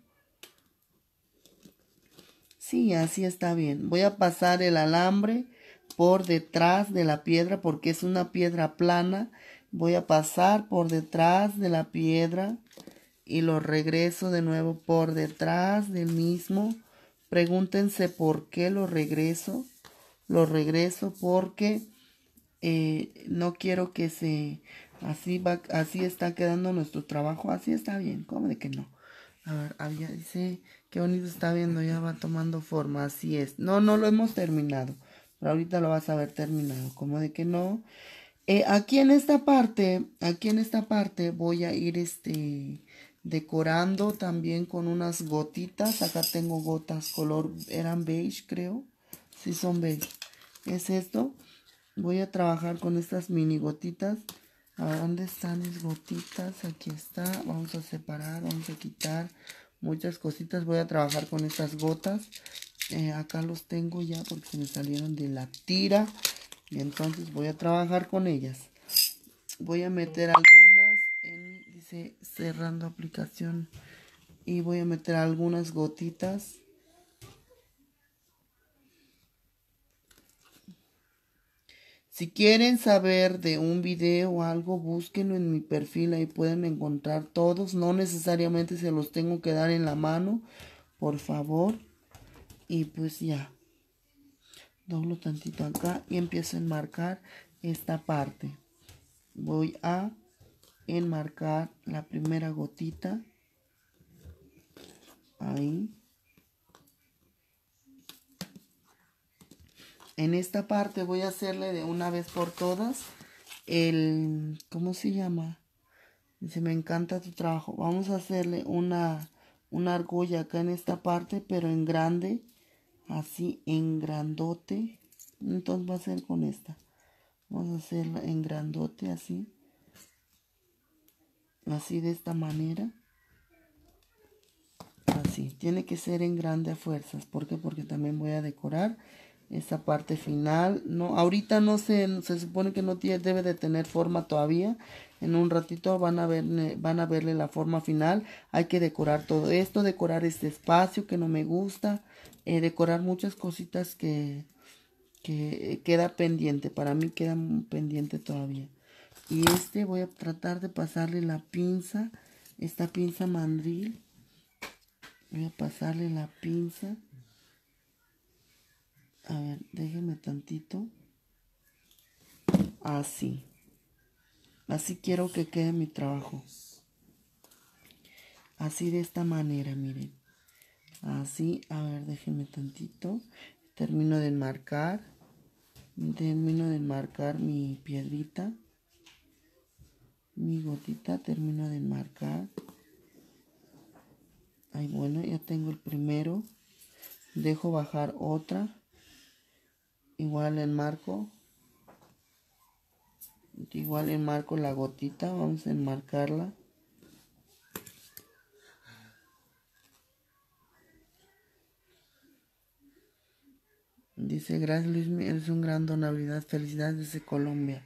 Speaker 1: Sí, así está bien. Voy a pasar el alambre por detrás de la piedra, porque es una piedra plana. Voy a pasar por detrás de la piedra y lo regreso de nuevo por detrás del mismo Pregúntense por qué lo regreso. Lo regreso porque eh, no quiero que se... Así, va, así está quedando nuestro trabajo. Así está bien. ¿Cómo de que no? A ver, había, dice, qué bonito está viendo, ya va tomando forma, así es. No, no lo hemos terminado, pero ahorita lo vas a ver terminado, cómo de que no. Eh, aquí en esta parte, aquí en esta parte voy a ir, este, decorando también con unas gotitas. Acá tengo gotas color, eran beige creo. Sí son beige. Es esto. Voy a trabajar con estas mini gotitas. ¿A dónde están mis gotitas? Aquí está. Vamos a separar, vamos a quitar muchas cositas. Voy a trabajar con estas gotas. Eh, acá los tengo ya porque se me salieron de la tira. Y entonces voy a trabajar con ellas. Voy a meter algo cerrando aplicación y voy a meter algunas gotitas si quieren saber de un video o algo búsquenlo en mi perfil ahí pueden encontrar todos no necesariamente se los tengo que dar en la mano por favor y pues ya doblo tantito acá y empiezo a marcar esta parte voy a enmarcar la primera gotita ahí en esta parte voy a hacerle de una vez por todas el ¿cómo se llama? dice me encanta tu trabajo vamos a hacerle una una argolla acá en esta parte pero en grande así en grandote entonces va a ser con esta vamos a hacerla en grandote así así de esta manera. Así, tiene que ser en grandes fuerzas. porque Porque también voy a decorar esa parte final. No, ahorita no se, se supone que no tiene, debe de tener forma todavía. En un ratito van a, ver, van a verle la forma final. Hay que decorar todo esto, decorar este espacio que no me gusta, eh, decorar muchas cositas que, que queda pendiente. Para mí queda pendiente todavía y este voy a tratar de pasarle la pinza esta pinza mandril voy a pasarle la pinza a ver déjenme tantito así así quiero que quede mi trabajo así de esta manera miren así a ver déjenme tantito termino de enmarcar termino de enmarcar mi piedrita mi gotita termino de enmarcar ahí bueno ya tengo el primero dejo bajar otra igual enmarco igual enmarco la gotita vamos a enmarcarla dice gracias Luis es un gran donabilidad felicidades desde Colombia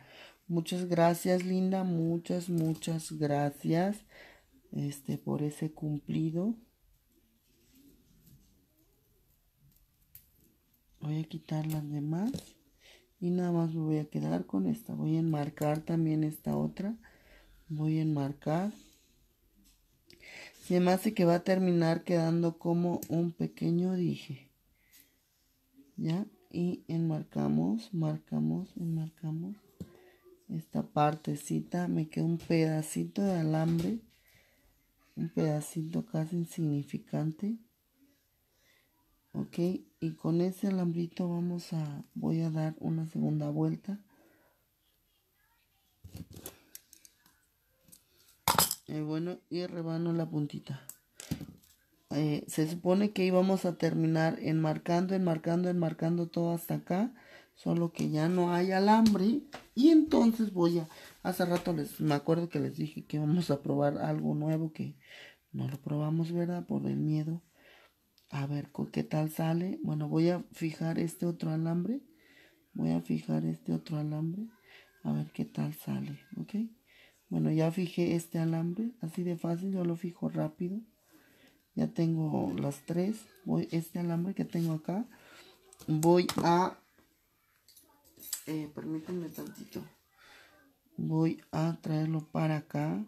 Speaker 1: Muchas gracias, Linda. Muchas, muchas gracias este, por ese cumplido. Voy a quitar las demás. Y nada más me voy a quedar con esta. Voy a enmarcar también esta otra. Voy a enmarcar. Se me hace que va a terminar quedando como un pequeño dije. ¿Ya? Y enmarcamos, marcamos, enmarcamos esta partecita, me queda un pedacito de alambre, un pedacito casi insignificante. Ok, y con ese alambrito vamos a, voy a dar una segunda vuelta. Eh, bueno, y rebano la puntita. Eh, se supone que íbamos a terminar enmarcando, enmarcando, enmarcando todo hasta acá solo que ya no hay alambre y entonces voy a hace rato les me acuerdo que les dije que vamos a probar algo nuevo que no lo probamos verdad por el miedo a ver qué tal sale bueno voy a fijar este otro alambre voy a fijar este otro alambre a ver qué tal sale ok bueno ya fijé este alambre así de fácil yo lo fijo rápido ya tengo las tres voy este alambre que tengo acá voy a eh, permítanme tantito. Voy a traerlo para acá.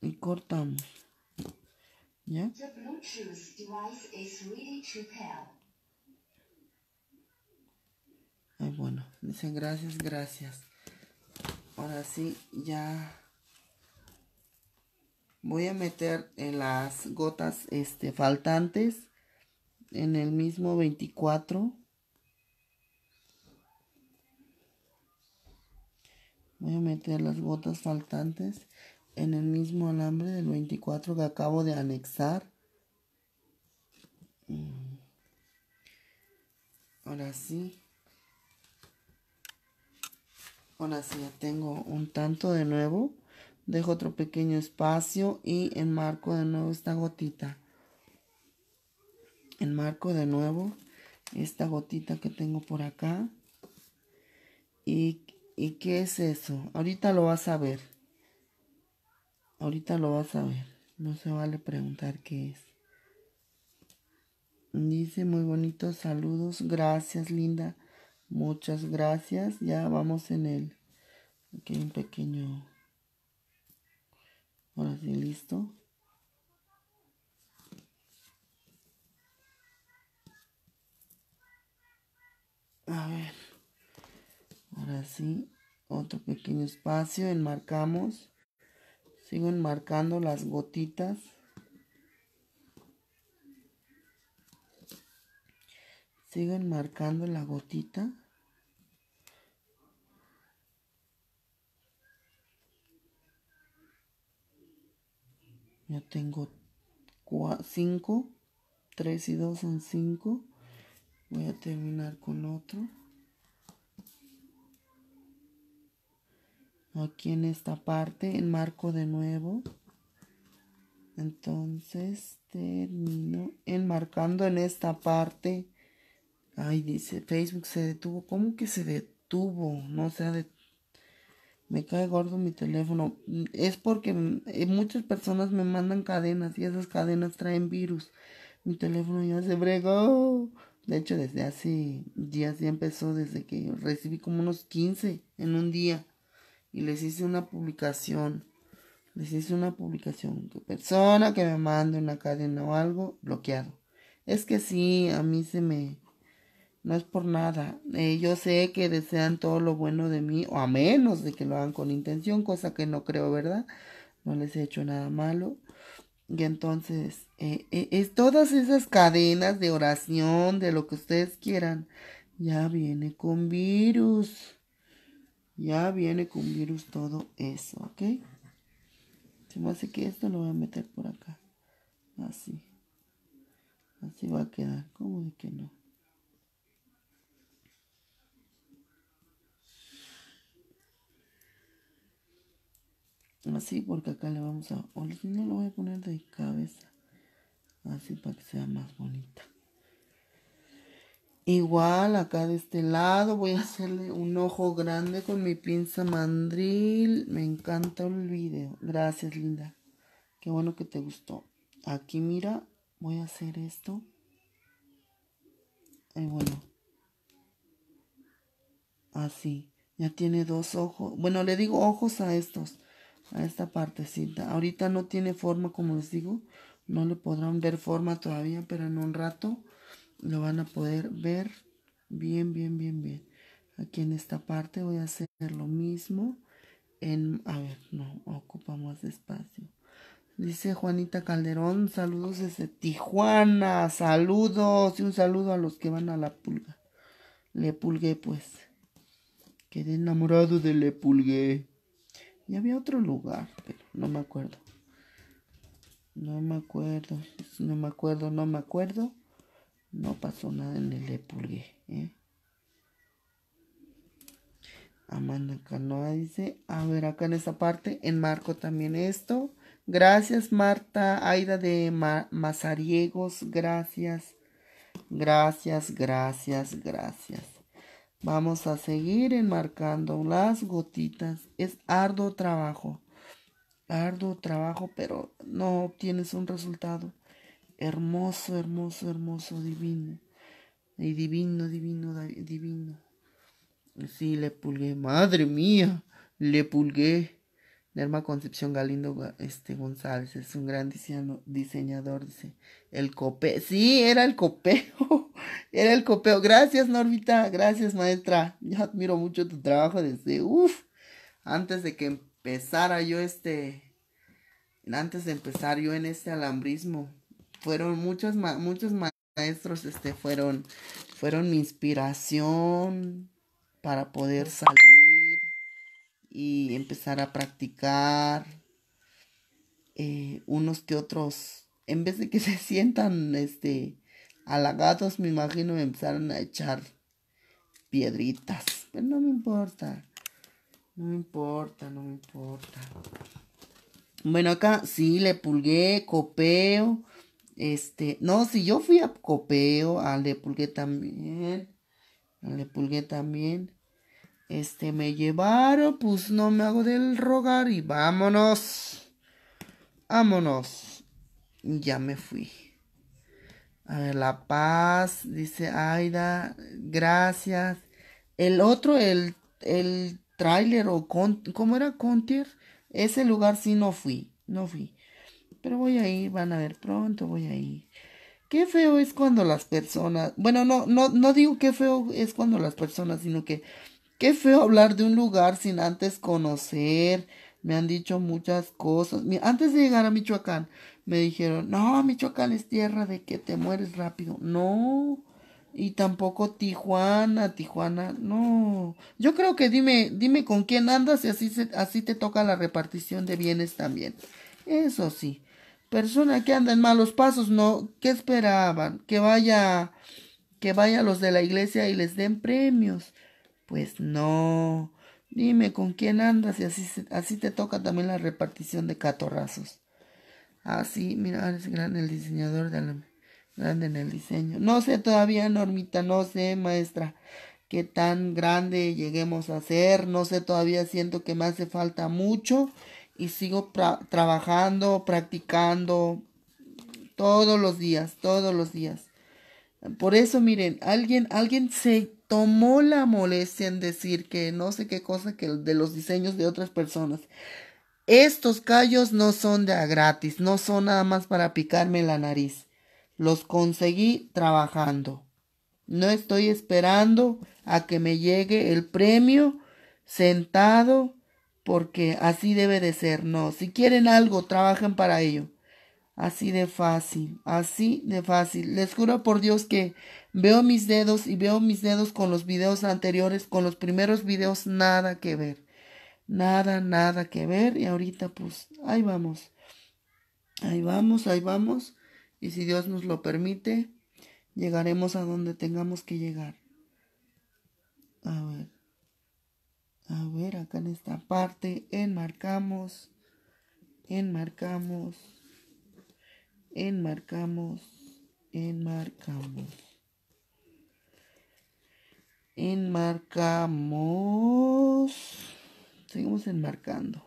Speaker 1: Y cortamos. ¿Ya? Ay, bueno, dicen gracias, gracias. Ahora sí, ya voy a meter en las gotas este, faltantes en el mismo 24 voy a meter las gotas faltantes en el mismo alambre del 24 que acabo de anexar mm. ahora sí ahora sí ya tengo un tanto de nuevo Dejo otro pequeño espacio y enmarco de nuevo esta gotita. Enmarco de nuevo esta gotita que tengo por acá. ¿Y, qué es eso? Ahorita lo vas a ver. Ahorita lo vas a ver. No se vale preguntar qué es. Dice muy bonitos saludos. Gracias, linda. Muchas gracias. Ya vamos en el. Aquí hay un pequeño Ahora sí, listo. A ver. Ahora sí, otro pequeño espacio, enmarcamos. Sigo enmarcando las gotitas. Sigo enmarcando la gotita. Yo tengo 5, 3 y 2 son 5. Voy a terminar con otro. Aquí en esta parte enmarco de nuevo. Entonces termino enmarcando en esta parte. Ahí dice Facebook se detuvo. ¿Cómo que se detuvo? No se ha detuvo me cae gordo mi teléfono. Es porque mm, eh, muchas personas me mandan cadenas y esas cadenas traen virus. Mi teléfono ya se bregó. De hecho, desde hace días ya empezó, desde que recibí como unos 15 en un día. Y les hice una publicación. Les hice una publicación. Que persona que me mande una cadena o algo, bloqueado. Es que sí, a mí se me no es por nada. Eh, yo sé que desean todo lo bueno de mí, o a menos de que lo hagan con intención, cosa que no creo, ¿verdad? No les he hecho nada malo. Y entonces, eh, eh, es todas esas cadenas de oración, de lo que ustedes quieran, ya viene con virus. Ya viene con virus todo eso, ¿ok? Se me hace que esto lo voy a meter por acá. Así. Así va a quedar. ¿Cómo de que no? así porque acá le vamos a no lo voy a poner de cabeza así para que sea más bonita igual acá de este lado voy a hacerle un ojo grande con mi pinza mandril me encanta el video gracias linda qué bueno que te gustó aquí mira voy a hacer esto y bueno así ya tiene dos ojos bueno le digo ojos a estos a esta partecita. Ahorita no tiene forma, como les digo, no le podrán ver forma todavía, pero en un rato lo van a poder ver bien, bien, bien, bien. Aquí en esta parte voy a hacer lo mismo. En, a ver, no, Ocupamos espacio. Dice Juanita Calderón, saludos desde Tijuana, saludos y un saludo a los que van a la pulga. Le pulgué pues. Quedé enamorado de Le pulgué. Y había otro lugar, pero no me acuerdo. No me acuerdo, no me acuerdo, no me acuerdo. No pasó nada en el Epulgué. ¿eh? Amanda Canoa dice, a ver acá en esta parte, enmarco también esto. Gracias Marta, Aida de Mazariegos, gracias, gracias, gracias, gracias. Vamos a seguir enmarcando las gotitas. Es arduo trabajo. Arduo trabajo, pero no obtienes un resultado hermoso, hermoso, hermoso, divino. Y divino, divino, divino. Sí, le pulgué. Madre mía, le pulgué. Nerma Concepción Galindo este, González es un gran diseñador, dice. El copé. Sí, era el copeo. Era el copeo. Gracias, Norbita, Gracias, maestra. Yo admiro mucho tu trabajo desde, uff, antes de que empezara yo este, antes de empezar yo en este alambrismo. Fueron muchos, muchos maestros, este, fueron, fueron mi inspiración para poder salir y empezar a practicar eh, unos que otros en vez de que se sientan este gatos me imagino, empezaron a echar piedritas. Pero no me importa. No me importa, no me importa. Bueno, acá sí le pulgué, copeo. Este, no, si yo fui a copeo, a ah, le pulgué también. Ah, le pulgué también. Este, me llevaron, pues no me hago del rogar y vámonos. Vámonos. Ya me fui. A ver, la paz, dice Aida, gracias. El otro, el, el tráiler o con, ¿cómo era? Contier. Ese lugar sí no fui, no fui. Pero voy a ir, van a ver pronto, voy a ir. Qué feo es cuando las personas, bueno, no, no, no digo qué feo es cuando las personas, sino que qué feo hablar de un lugar sin antes conocer. Me han dicho muchas cosas. Antes de llegar a Michoacán, me dijeron, no, Michoacán es tierra de que te mueres rápido. No. Y tampoco Tijuana, Tijuana, no. Yo creo que dime, dime con quién andas y así, así te toca la repartición de bienes también. Eso sí. Persona que anda en malos pasos, no. ¿Qué esperaban? Que vaya, que vaya los de la iglesia y les den premios. Pues no. Dime con quién andas y así, así te toca también la repartición de catorrazos. Así, ah, mira, es grande el diseñador de Grande en el diseño. No sé todavía, Normita, no sé, maestra, qué tan grande lleguemos a ser. No sé todavía, siento que me hace falta mucho y sigo trabajando, practicando todos los días, todos los días. Por eso, miren, alguien, alguien se tomó la molestia en decir que no sé qué cosa que de los diseños de otras personas. Estos callos no son de a gratis, no son nada más para picarme la nariz. Los conseguí trabajando. No estoy esperando a que me llegue el premio sentado porque así debe de ser. No, si quieren algo, trabajen para ello. Así de fácil, así de fácil. Les juro por Dios que veo mis dedos y veo mis dedos con los videos anteriores, con los primeros videos, nada que ver nada, nada que ver y ahorita pues ahí vamos, ahí vamos, ahí vamos y si Dios nos lo permite, llegaremos a donde tengamos que llegar. A ver, a ver, acá en esta parte enmarcamos, enmarcamos, enmarcamos, enmarcamos. Enmarcamos. Seguimos enmarcando.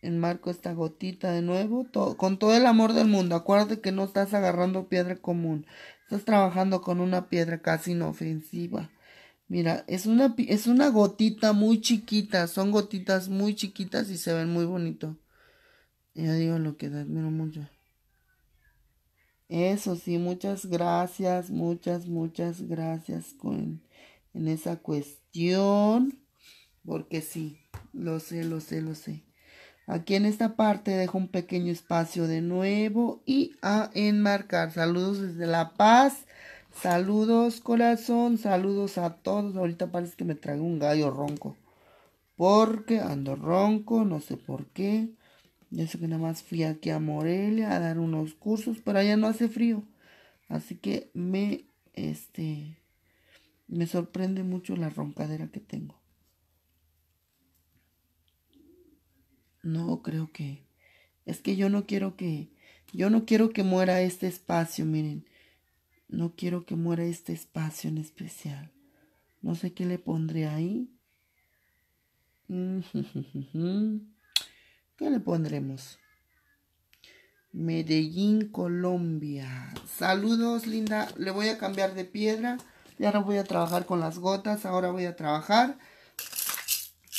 Speaker 1: Enmarco esta gotita de nuevo, con todo el amor del mundo. Acuérdate que no estás agarrando piedra común. Estás trabajando con una piedra casi inofensiva. Mira, es una, es una gotita muy chiquita. Son gotitas muy chiquitas y se ven muy bonito. Ya digo lo que admiro mucho. Eso sí, muchas gracias, muchas, muchas gracias con, en esa cuestión porque sí, lo sé, lo sé, lo sé. Aquí en esta parte dejo un pequeño espacio de nuevo y a enmarcar. Saludos desde La Paz. Saludos corazón, saludos a todos. Ahorita parece que me traigo un gallo ronco. Porque ando ronco, no sé por qué. Ya sé que nada más fui aquí a Morelia a dar unos cursos, pero allá no hace frío. Así que me, este, me sorprende mucho la roncadera que tengo. No, creo que... Es que yo no quiero que... Yo no quiero que muera este espacio, miren. No quiero que muera este espacio en especial. No sé qué le pondré ahí. ¿Qué le pondremos? Medellín, Colombia. Saludos, linda. Le voy a cambiar de piedra. ya no voy a trabajar con las gotas. Ahora voy a trabajar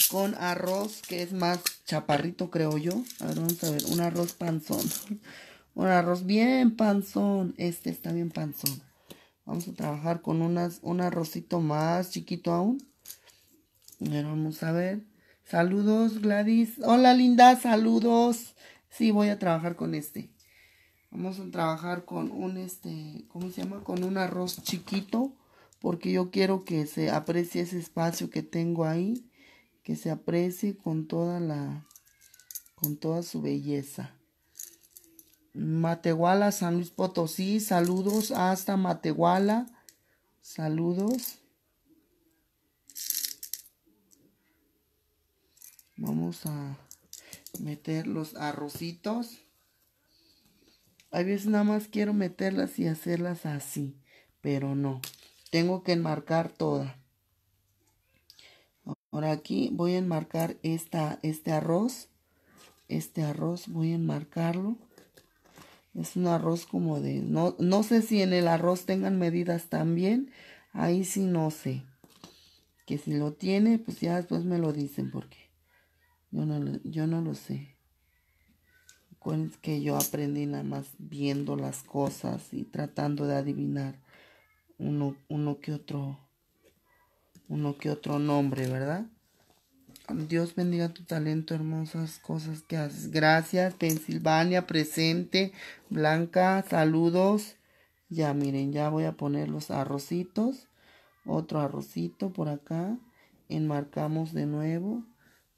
Speaker 1: con arroz, que es más chaparrito, creo yo. A ver, vamos a ver. Un arroz panzón. Un arroz bien panzón. Este está bien panzón. Vamos a trabajar con unas, un arrocito más chiquito aún. A ver, vamos a ver. Saludos, Gladys. Hola, linda. Saludos. Sí, voy a trabajar con este. Vamos a trabajar con un, este, ¿cómo se llama? Con un arroz chiquito. Porque yo quiero que se aprecie ese espacio que tengo ahí que se aprecie con toda la con toda su belleza. Matehuala, San Luis Potosí, saludos hasta Matehuala. Saludos. Vamos a meter los arrocitos. A veces nada más quiero meterlas y hacerlas así, pero no. Tengo que enmarcar toda. Ahora aquí voy a enmarcar esta, este arroz. Este arroz voy a enmarcarlo. Es un arroz como de... No, no sé si en el arroz tengan medidas también. Ahí sí no sé. Que si lo tiene, pues ya después me lo dicen porque yo no, lo, yo no lo sé. es que yo aprendí nada más viendo las cosas y tratando de adivinar uno, uno que otro uno que otro nombre, ¿verdad? Dios bendiga tu talento, hermosas cosas que haces. Gracias, Pensilvania, presente. Blanca, saludos. Ya miren, ya voy a poner los arrocitos. Otro arrocito por acá. Enmarcamos de nuevo.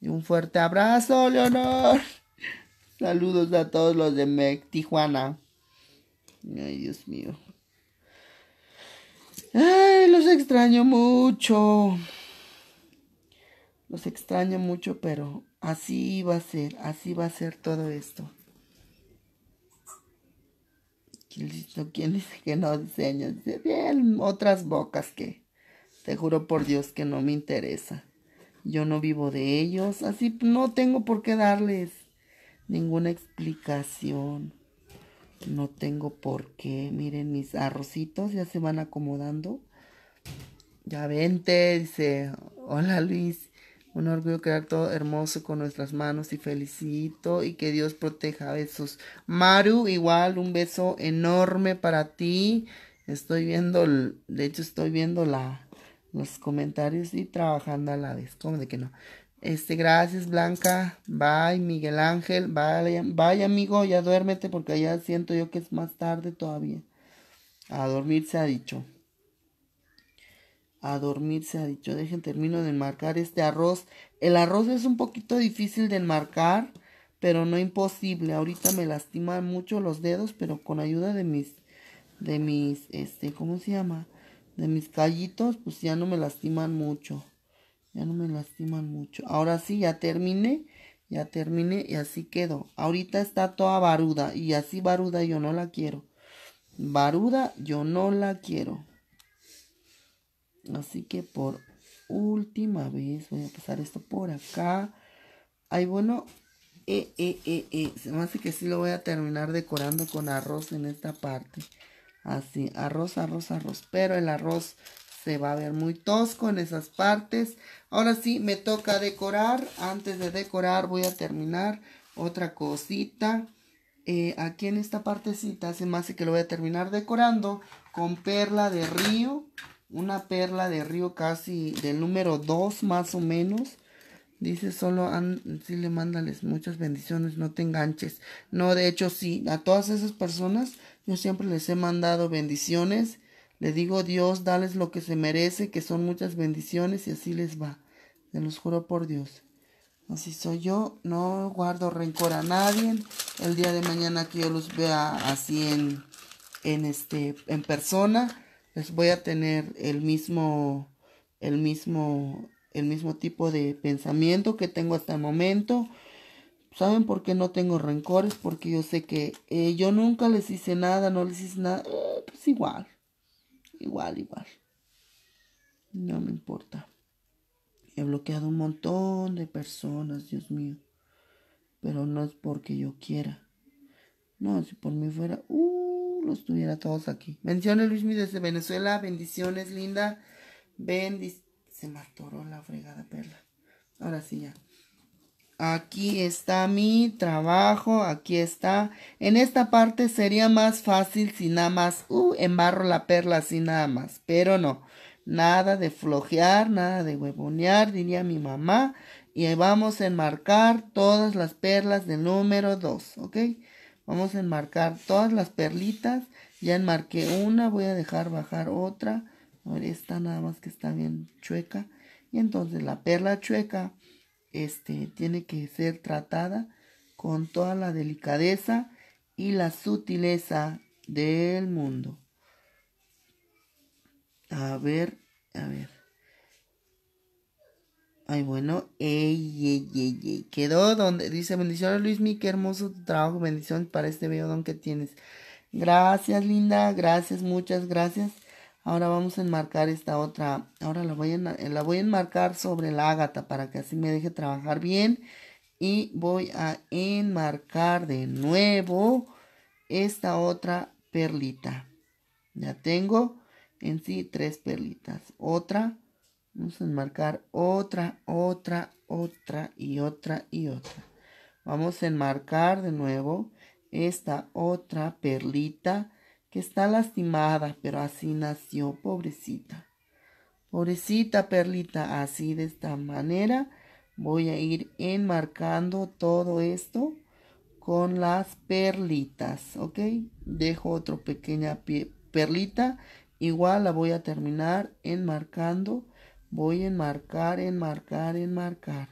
Speaker 1: Y un fuerte abrazo, Leonor. Saludos a todos los de Tijuana. Ay, Dios mío. Ay, los extraño mucho. Los extraño mucho, pero así va a ser, así va a ser todo esto. ¿Quién dice que no diseño? Dice, bien, otras bocas que te juro por Dios que no me interesa. Yo no vivo de ellos, así no tengo por qué darles ninguna explicación. No tengo por qué. Miren, mis arrocitos ya se van acomodando. Ya vente, dice. Hola Luis. Un orgullo crear todo hermoso con nuestras manos y felicito y que Dios proteja. Besos. Maru, igual un beso enorme para ti. Estoy viendo, de hecho estoy viendo la, los comentarios y trabajando a la vez. ¿Cómo de que no? Este, gracias Blanca. Bye Miguel Ángel. Bye, vaya amigo, ya duérmete porque ya siento yo que es más tarde todavía. A dormir se ha dicho. A dormir se ha dicho. Dejen, termino de enmarcar este arroz. El arroz es un poquito difícil de enmarcar, pero no imposible. Ahorita me lastiman mucho los dedos, pero con ayuda de mis, de mis, este, ¿cómo se llama? De mis callitos, pues ya no me lastiman mucho. Ya no me lastiman mucho. Ahora sí, ya terminé. Ya terminé y así quedó. Ahorita está toda baruda. Y así baruda yo no la quiero. Baruda yo no la quiero. Así que por última vez voy a pasar esto por acá. Ay, bueno. Eh, eh, eh, eh Se me hace que sí lo voy a terminar decorando con arroz en esta parte. Así, arroz, arroz, arroz. Pero el arroz se va a ver muy tosco en esas partes. Ahora sí, me toca decorar. Antes de decorar voy a terminar otra cosita. Eh, aquí en esta partecita se más hace que lo voy a terminar decorando con perla de río. Una perla de río casi del número 2 más o menos. Dice solo, si le mandales muchas bendiciones, no te enganches. No, de hecho sí, a todas esas personas yo siempre les he mandado bendiciones le digo Dios, dales lo que se merece, que son muchas bendiciones y así les va. Se los juro por Dios. Así soy yo, no guardo rencor a nadie. El día de mañana que yo los vea así en, este, en persona, les voy a tener el mismo, el mismo, el mismo tipo de pensamiento que tengo hasta el momento. ¿Saben por qué no tengo rencores? Porque yo sé que eh, yo nunca les hice nada, no les hice nada. Eh, pues igual, igual, igual. No me importa. He bloqueado un montón de personas, Dios mío. Pero no es porque yo quiera. No, si por mí fuera, uh, los tuviera todos aquí. menciona Luis Mí desde Venezuela. Bendiciones, linda. Bendiciones. Se me la fregada perla. Ahora sí ya aquí está mi trabajo, aquí está. En esta parte sería más fácil si nada más, uh, embarro la perla así nada más, pero no. Nada de flojear, nada de huevonear, diría mi mamá. Y vamos a enmarcar todas las perlas del número 2, ¿ok? Vamos a enmarcar todas las perlitas. Ya enmarqué una, voy a dejar bajar otra. Ver esta nada más que está bien chueca. Y entonces la perla chueca este, tiene que ser tratada con toda la delicadeza y la sutileza del mundo. A ver, a ver. Ay, bueno, ey, ey, ey, ey. Quedó donde dice, bendiciones Luis, mi qué hermoso trabajo, bendición para este bello don que tienes. Gracias, linda, gracias, muchas gracias. Ahora vamos a enmarcar esta otra. Ahora la voy a, enmarcar sobre la ágata para que así me deje trabajar bien. Y voy a enmarcar de nuevo esta otra perlita. Ya tengo en sí tres perlitas. Otra. Vamos a enmarcar otra, otra, otra y otra y otra. Vamos a enmarcar de nuevo esta otra perlita que está lastimada, pero así nació, pobrecita. Pobrecita perlita, así de esta manera voy a ir enmarcando todo esto con las perlitas, ¿ok? Dejo otra pequeña perlita, igual la voy a terminar enmarcando, voy a enmarcar, enmarcar, enmarcar.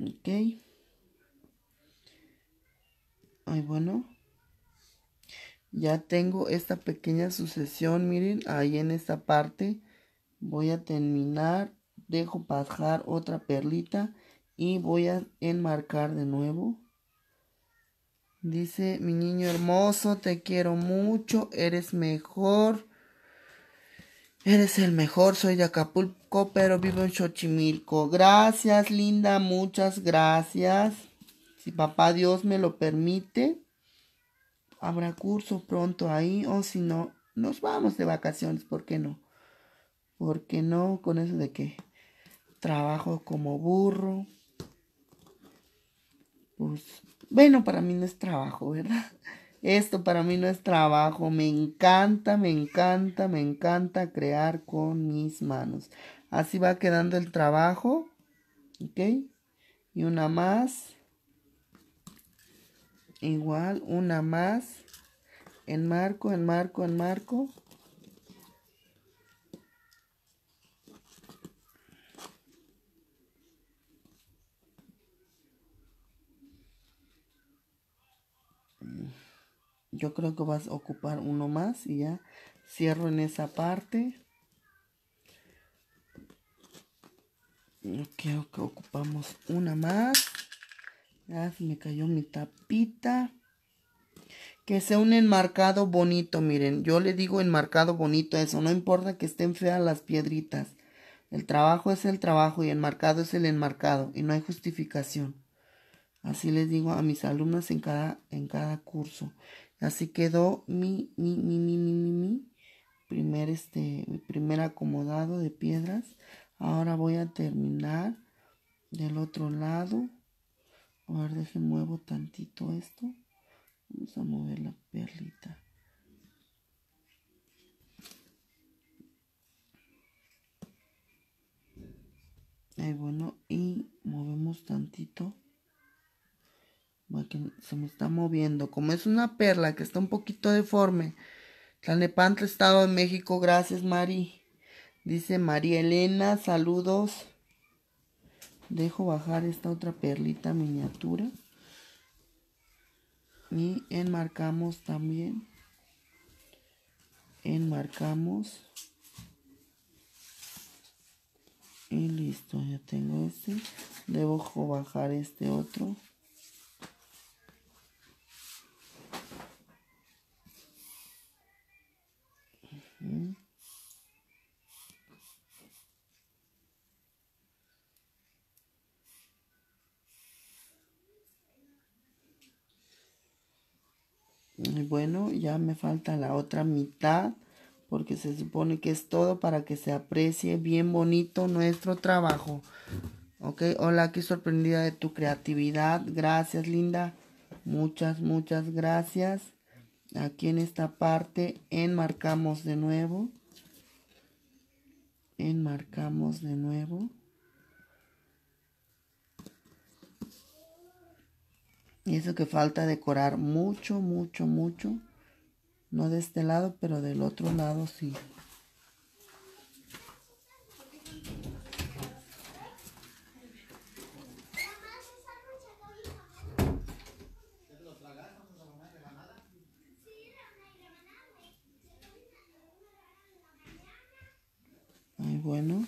Speaker 1: ¿Ok? Ay, bueno ya tengo esta pequeña sucesión, miren, ahí en esta parte voy a terminar, dejo pasar otra perlita y voy a enmarcar de nuevo. Dice, mi niño hermoso, te quiero mucho, eres mejor. Eres el mejor, soy de Acapulco, pero vivo en Xochimilco. Gracias, linda, muchas gracias. Si papá Dios me lo permite, Habrá curso pronto ahí o si no, nos vamos de vacaciones, ¿por qué no? ¿Por qué no? Con eso de que trabajo como burro. Pues, bueno, para mí no es trabajo, ¿verdad? Esto para mí no es trabajo. Me encanta, me encanta, me encanta crear con mis manos. Así va quedando el trabajo. ¿Ok? Y una más igual una más en en marco, marco, en marco. yo creo que vas a ocupar uno más y ya cierro en esa parte creo que ocupamos una más Ah, me cayó mi tapita. Que sea un enmarcado bonito, miren. Yo le digo enmarcado bonito eso. No importa que estén feas las piedritas. El trabajo es el trabajo y enmarcado es el enmarcado. Y no hay justificación. Así les digo a mis alumnas en cada, en cada curso. Así quedó mi, mi, mi, mi, mi, mi, primer, este, mi primer acomodado de piedras. Ahora voy a terminar del otro lado. A ver, deje muevo tantito esto. Vamos a mover la perlita. Ahí bueno, y movemos tantito. se me está moviendo. Como es una perla que está un poquito deforme. Tlanepantla, Estado de México. Gracias, Mari. Dice María Elena, saludos dejo bajar esta otra perlita miniatura y enmarcamos también enmarcamos y listo ya tengo este Debo bajar este otro Y bueno, ya me falta la otra mitad porque se supone que es todo para que se aprecie bien bonito nuestro trabajo. Ok, hola, aquí sorprendida de tu creatividad. Gracias, linda. Muchas, muchas gracias. Aquí en esta parte enmarcamos de nuevo. Enmarcamos de nuevo. Y eso que falta decorar mucho, mucho, mucho. No de este lado, pero del otro lado sí. Ay, bueno.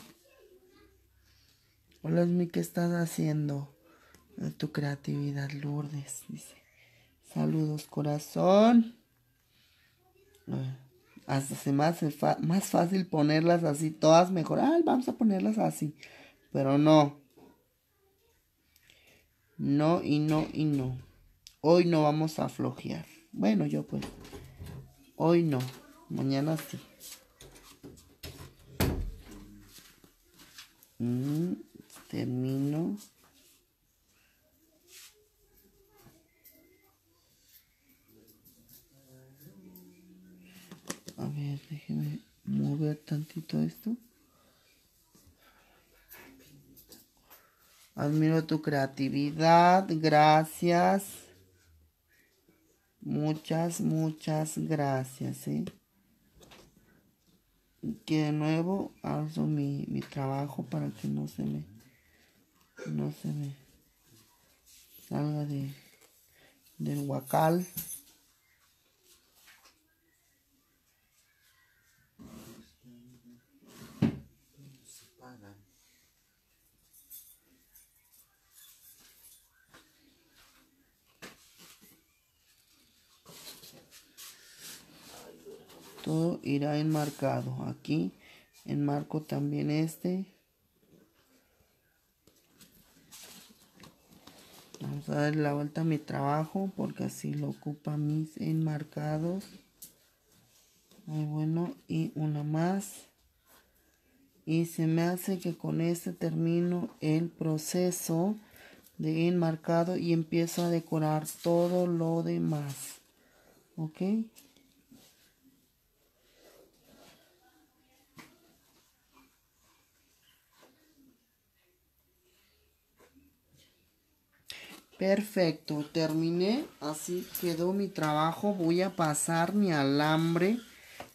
Speaker 1: Hola, mi ¿qué estás haciendo? de tu creatividad, Lourdes. Dice, saludos corazón. Hasta hace más fácil ponerlas así, todas mejor. vamos a ponerlas así. Pero no. No y no y no. Hoy no vamos a flojear. Bueno, yo pues. Hoy no. Mañana sí. Mm, termino. A ver, déjeme mover tantito esto. Admiro tu creatividad. Gracias. Muchas, muchas gracias. ¿eh? Que de nuevo Hago mi, mi trabajo para que no se me... No se me salga de, del huacal. todo irá enmarcado. Aquí enmarco también este. Vamos a dar la vuelta a mi trabajo porque así lo ocupa mis enmarcados. Muy bueno, y una más. Y se me hace que con este termino el proceso de enmarcado y empiezo a decorar todo lo demás. ¿Ok? Perfecto, terminé, así quedó mi trabajo. Voy a pasar mi alambre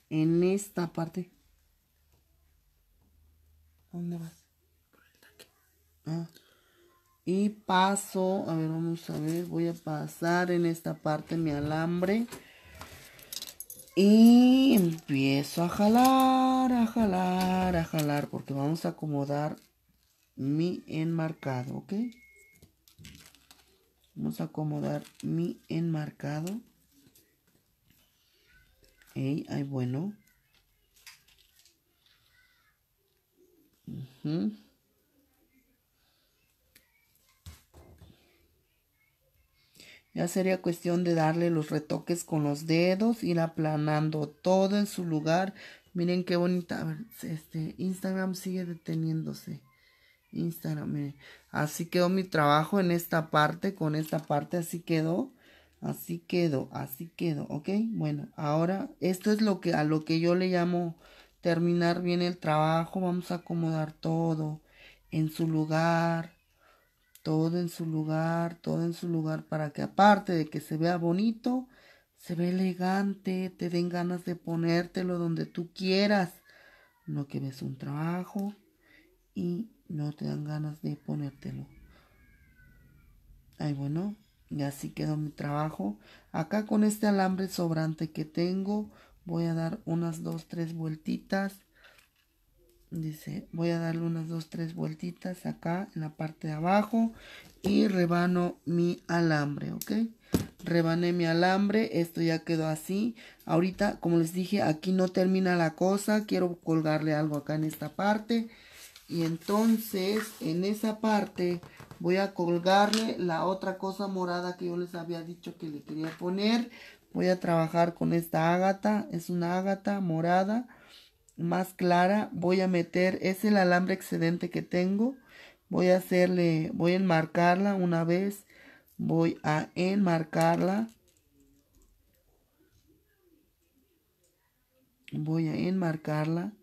Speaker 1: en esta parte. ¿Dónde vas? Por Ah. Y paso, a ver, vamos a ver, voy a pasar en esta parte mi alambre. Y empiezo a jalar, a jalar, a jalar, porque vamos a acomodar mi enmarcado, ¿ok? vamos a acomodar mi enmarcado Ey, ahí, bueno ya sería cuestión de darle los retoques con los dedos ir aplanando todo en su lugar miren qué bonita este Instagram sigue deteniéndose Instagram, miren. Así quedó mi trabajo en esta parte, con esta parte así quedó. Así quedó, así quedó, ¿ok? Bueno, ahora esto es lo que a lo que yo le llamo terminar bien el trabajo. Vamos a acomodar todo en su lugar, todo en su lugar, todo en su lugar para que aparte de que se vea bonito, se ve elegante, te den ganas de ponértelo donde tú quieras. Lo que ves un trabajo y no te dan ganas de ponértelo. Ay, bueno, y así quedó mi trabajo. Acá con este alambre sobrante que tengo, voy a dar unas dos, tres vueltitas. Dice, voy a darle unas dos, tres vueltitas acá en la parte de abajo y rebano mi alambre, ¿ok? Rebané mi alambre, esto ya quedó así. Ahorita, como les dije, aquí no termina la cosa. Quiero colgarle algo acá en esta parte y entonces en esa parte voy a colgarle la otra cosa morada que yo les había dicho que le quería poner voy a trabajar con esta ágata es una ágata morada más clara voy a meter es el alambre excedente que tengo voy a hacerle voy a enmarcarla una vez voy a enmarcarla voy a enmarcarla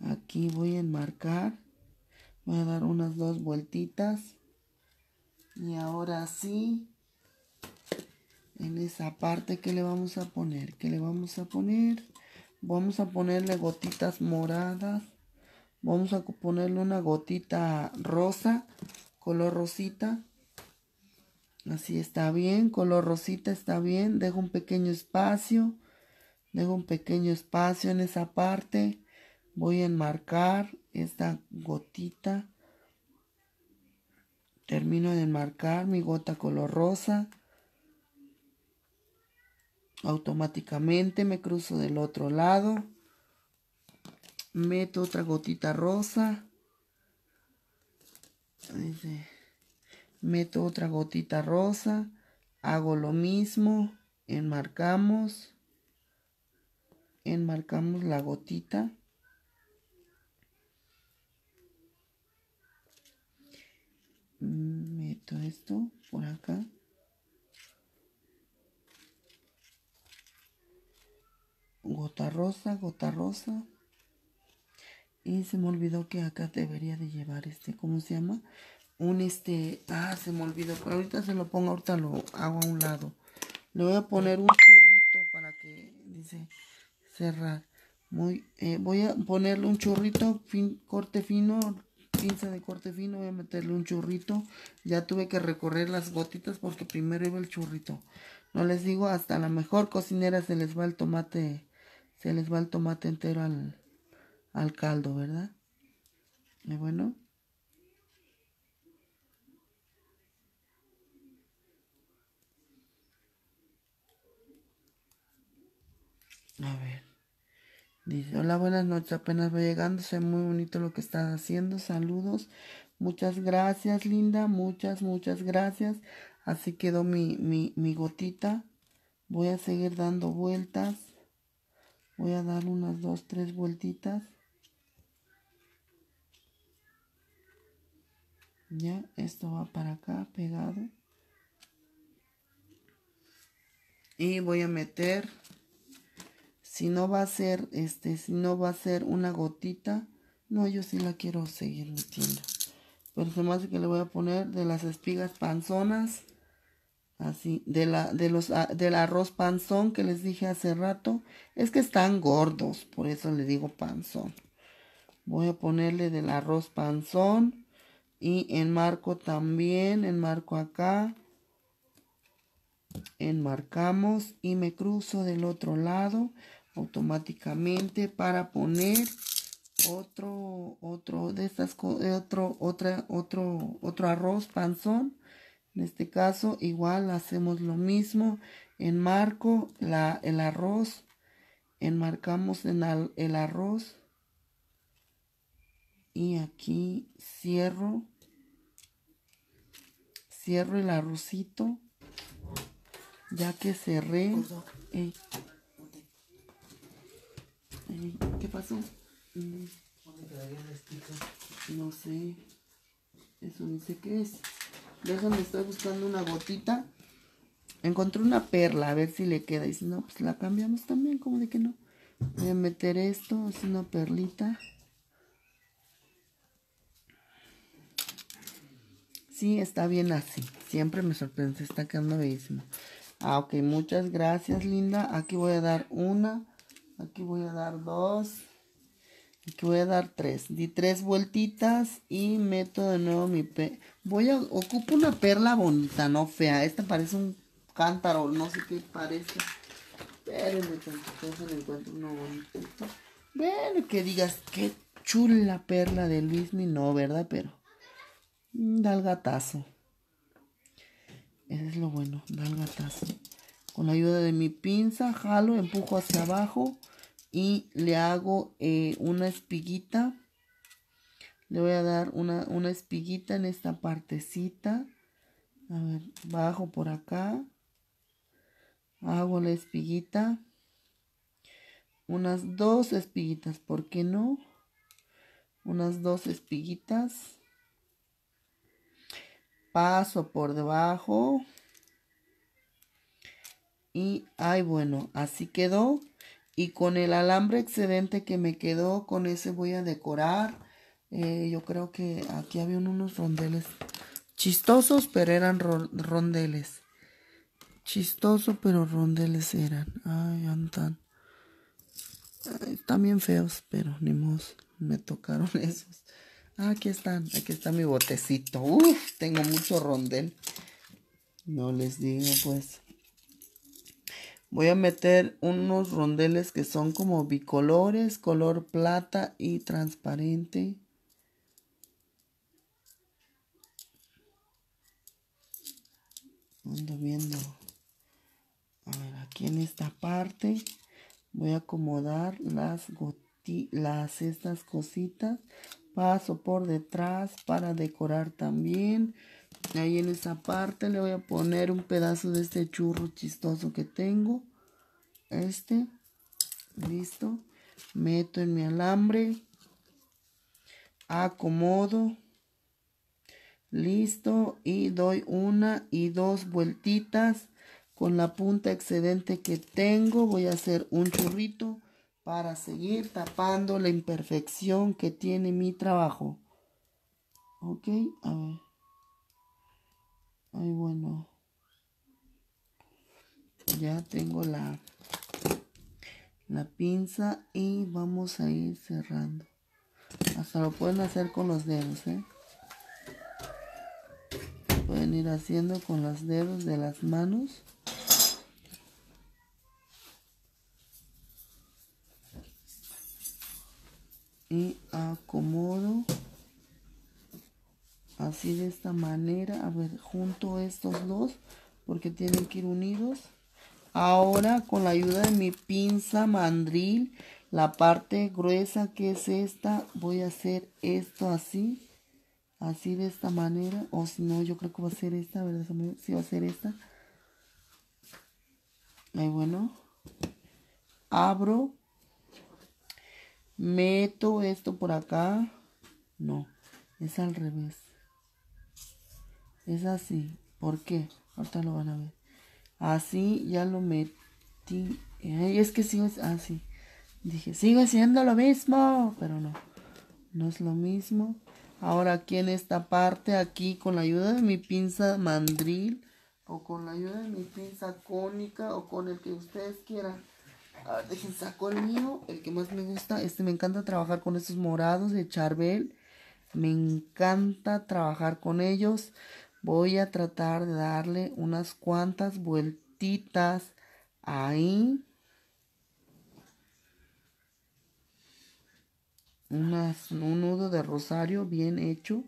Speaker 1: aquí voy a enmarcar voy a dar unas dos vueltitas y ahora sí en esa parte que le vamos a poner que le vamos a poner vamos a ponerle gotitas moradas vamos a ponerle una gotita rosa color rosita así está bien color rosita está bien dejo un pequeño espacio dejo un pequeño espacio en esa parte voy a enmarcar esta gotita termino de enmarcar mi gota color rosa automáticamente me cruzo del otro lado meto otra gotita rosa meto otra gotita rosa hago lo mismo enmarcamos enmarcamos la gotita Mm, meto esto por acá gota rosa gota rosa y se me olvidó que acá debería de llevar este cómo se llama un este ah se me olvidó pero ahorita se lo pongo ahorita lo hago a un lado le voy a poner un churrito para que dice cerrar muy eh, voy a ponerle un churrito fin, corte fino pinza de corte fino, voy a meterle un churrito. Ya tuve que recorrer las gotitas porque primero iba el churrito. No les digo, hasta la mejor cocinera se les va el tomate, se les va el tomate entero al, al caldo, ¿verdad? Y bueno. A ver. Dice, hola, buenas noches, apenas voy llegando, sé muy bonito lo que estás haciendo, saludos, muchas gracias, linda, muchas, muchas gracias. Así quedó mi, mi gotita. Voy a seguir dando vueltas. Voy a dar unas dos, tres vueltitas. Ya, esto va para acá pegado. Y voy a meter si no va a ser, este, si no va a ser una gotita, no, yo sí la quiero seguir metiendo. Pero se me hace que le voy a poner de las espigas panzonas, así, de de los, ah, del arroz panzón que les dije hace rato. Es que están gordos, por eso le digo panzón. Voy a ponerle del arroz panzón y enmarco también, enmarco acá enmarcamos y me cruzo del otro lado automáticamente para poner otro otro de estas otro otra otro otro arroz panzón en este caso igual hacemos lo mismo enmarco la, el arroz enmarcamos en el arroz y aquí cierro cierro el arrocito ya que cerré ¿Qué pasó? No sé. Eso ni sé qué es. Déjame, estoy buscando una gotita. Encontré una perla, a ver si le queda. Y si no, pues la cambiamos también, como de que no. Voy a meter esto, es una perlita. Sí, está bien así. Siempre me sorprende, está quedando bellísimo. Ah, ok, muchas gracias, linda. Aquí voy a dar una aquí voy a dar dos aquí voy a dar tres di tres vueltitas y meto de nuevo mi pe voy a ocupo una perla bonita no fea esta parece un cántaro no sé qué parece espérenme tantito se le encuentro uno bonito bueno que digas qué chula perla de Disney, no verdad pero mm, da el gatazo es lo bueno da el gatazo con la ayuda de mi pinza, jalo, empujo hacia abajo y le hago eh, una espiguita. Le voy a dar una, una espiguita en esta partecita. A ver, bajo por acá. Hago la espiguita. Unas dos espiguitas, ¿por qué no? Unas dos espiguitas. Paso por debajo. Y, ay, bueno, así quedó. Y con el alambre excedente que me quedó, con ese voy a decorar. Eh, yo creo que aquí había unos rondeles chistosos, pero eran rondeles. Chistoso, pero rondeles eran. Ay, andan. también feos, pero ni modo. Me tocaron esos. Ah, aquí están. Aquí está mi botecito. Uf, tengo mucho rondel. No les digo, pues voy a meter unos rondeles que son como bicolores, color plata y transparente. Ando viendo. A ver, aquí en esta parte voy a acomodar las las estas cositas. Paso por detrás para decorar también. Ahí en esa parte le voy a poner un pedazo de este churro chistoso que tengo. Este. Listo. Meto en mi alambre. Acomodo. Listo. Y doy una y dos vueltitas. Con la punta excedente que tengo voy a hacer un churrito para seguir tapando la imperfección que tiene mi trabajo. Ok, a ver. Ay, bueno. Ya tengo la, la pinza y vamos a ir cerrando. Hasta lo pueden hacer con los dedos, ¿eh? Pueden ir haciendo con los dedos de las manos. Y acomodo así de esta manera a ver junto estos dos porque tienen que ir unidos ahora con la ayuda de mi pinza mandril la parte gruesa que es esta voy a hacer esto así así de esta manera o si no yo creo que va a ser esta verdad si va a ser esta ahí bueno abro meto esto por acá no es al revés es así. ¿Por qué? Ahorita lo van a ver. Así ya lo metí. Y es que sigo. Así. Ah, Dije, sigue siendo lo mismo. Pero no. No es lo mismo. Ahora aquí en esta parte, aquí con la ayuda de mi pinza mandril o con la ayuda de mi pinza cónica o con el que ustedes quieran. A ver, dejen, saco el mío, el que más me gusta. Este me encanta trabajar con estos morados de charbel. Me encanta trabajar con ellos. Voy a tratar de darle unas cuantas vueltitas ahí. un nudo de rosario bien hecho.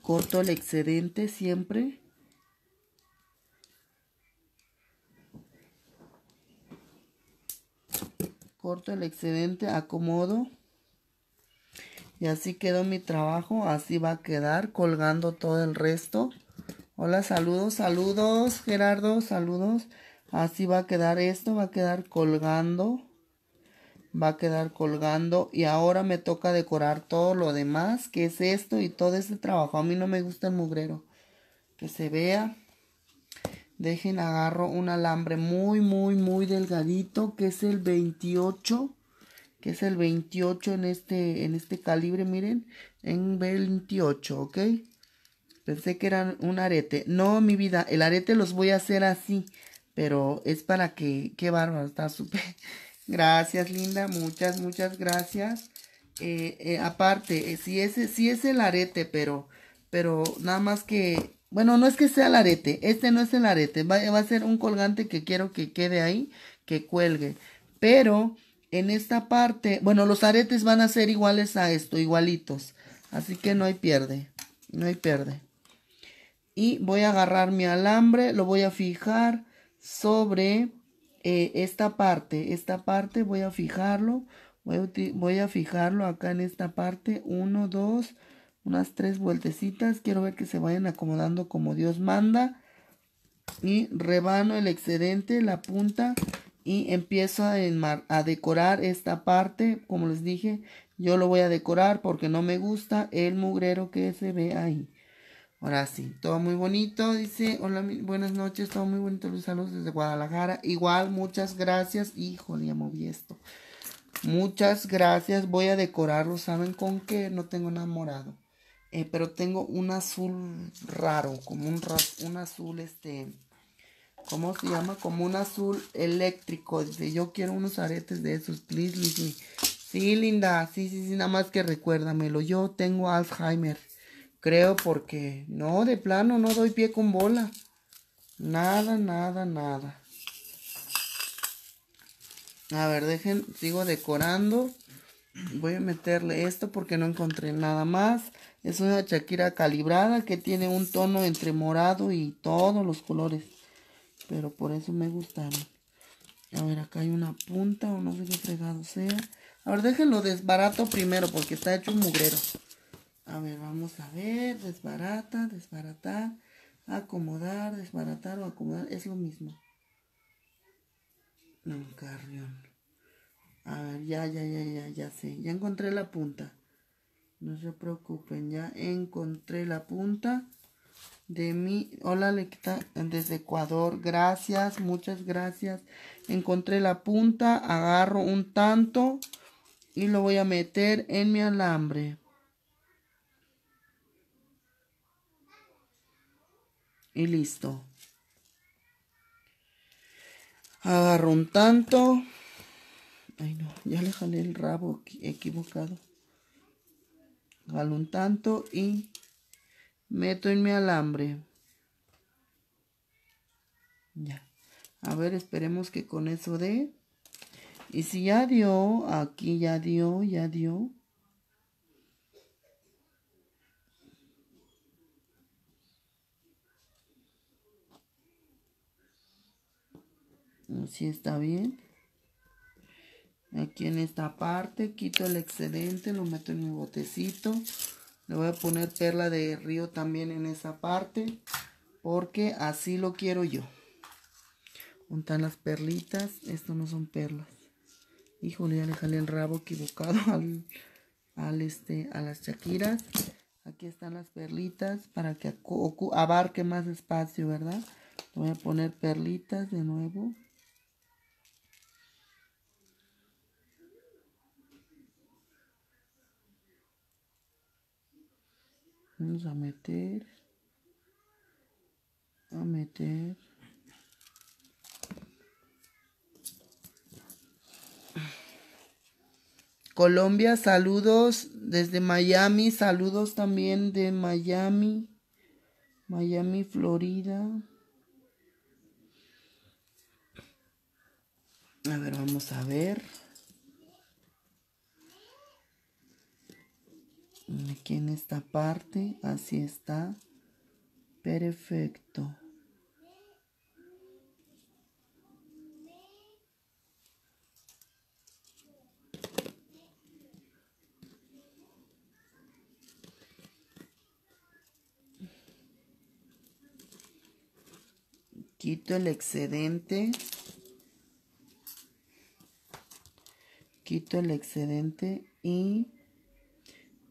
Speaker 1: Corto el excedente siempre. Corto el excedente, acomodo. Y así quedó mi trabajo, así va a quedar, colgando todo el resto. Hola, saludos, saludos, Gerardo, saludos. Así va a quedar esto, va a quedar colgando. Va a quedar colgando y ahora me toca decorar todo lo demás, que es esto y todo ese trabajo. A mí no me gusta el mugrero. Que se vea. Dejen, agarro un alambre muy, muy, muy delgadito, que es el 28 es el 28 en este, en este calibre, miren, en 28, ¿ok? Pensé que era un arete. No, mi vida, el arete los voy a hacer así, pero es para que, qué bárbaro, está súper. Gracias, linda, muchas, muchas gracias. Eh, eh, aparte, eh, si, es, el arete, pero, pero nada más que, bueno, no es que sea el arete, este no es el arete, va a ser un colgante que quiero que quede ahí, que cuelgue, pero en esta parte, bueno, los aretes van a ser iguales a esto, igualitos. Así que no hay pierde, no hay pierde. Y voy a agarrar mi alambre, lo voy a fijar sobre eh, esta parte. Esta parte voy a fijarlo, voy a, voy a fijarlo acá en esta parte. Uno, dos, unas tres vueltecitas. Quiero ver que se vayan acomodando como Dios manda. Y rebano el excedente, la punta y empiezo a, decorar esta parte, como les dije, yo lo voy a decorar porque no me gusta el mugrero que se ve ahí. Ahora sí, todo muy bonito, dice, hola, buenas noches, todo muy bonito, Luis saludos desde Guadalajara. Igual, muchas gracias, híjole, ya moví esto. Muchas gracias, voy a decorarlo, ¿saben con qué? No tengo nada morado, eh, pero tengo un azul raro, como un azul, este, ¿cómo se llama? Como un azul eléctrico. Dice, yo quiero unos aretes de esos, please, Sí, linda, sí, sí, sí, nada más que recuérdamelo. Yo tengo Alzheimer, creo, porque no, de plano, no doy pie con bola. Nada, nada, nada. A ver, dejen, sigo decorando. Voy a meterle esto porque no encontré nada más. Es una Shakira calibrada que tiene un tono entre morado y todos los colores. Pero por eso me gustaron. A ver, acá hay una punta o no sé qué fregado sea. A ver, déjenlo desbarato primero porque está hecho un mugrero. A ver, vamos a ver. Desbarata, desbaratar, acomodar, desbaratar o acomodar. Es lo mismo. No, carrión. A ver, ya, ya, ya, ya, ya sé. Ya encontré la punta. No se preocupen, ya encontré la punta de mi Hola, Lequita, desde Ecuador. Gracias, muchas gracias. Encontré la punta, agarro un tanto y lo voy a meter en mi alambre. Y listo. Agarro un tanto. Ay no, ya le jalé el rabo equivocado. Jalo un tanto y meto en mi alambre. Ya. A ver, esperemos que con eso dé. Y si ya dio, aquí ya dio, ya dio. Así está bien. Aquí en esta parte quito el excedente, lo meto en mi botecito. Le voy a poner perla de río también en esa parte. Porque así lo quiero yo. Juntan las perlitas. Esto no son perlas. Híjole, ya le salió el rabo equivocado al, este, a las chaquiras. Aquí están las perlitas para que abarque más espacio, ¿verdad? Voy a poner perlitas de nuevo. vamos a meter a meter Colombia, saludos desde Miami, saludos también de Miami, Miami, Florida. A ver, vamos a ver. Aquí en esta parte, así está. Perfecto. quito el excedente quito el excedente y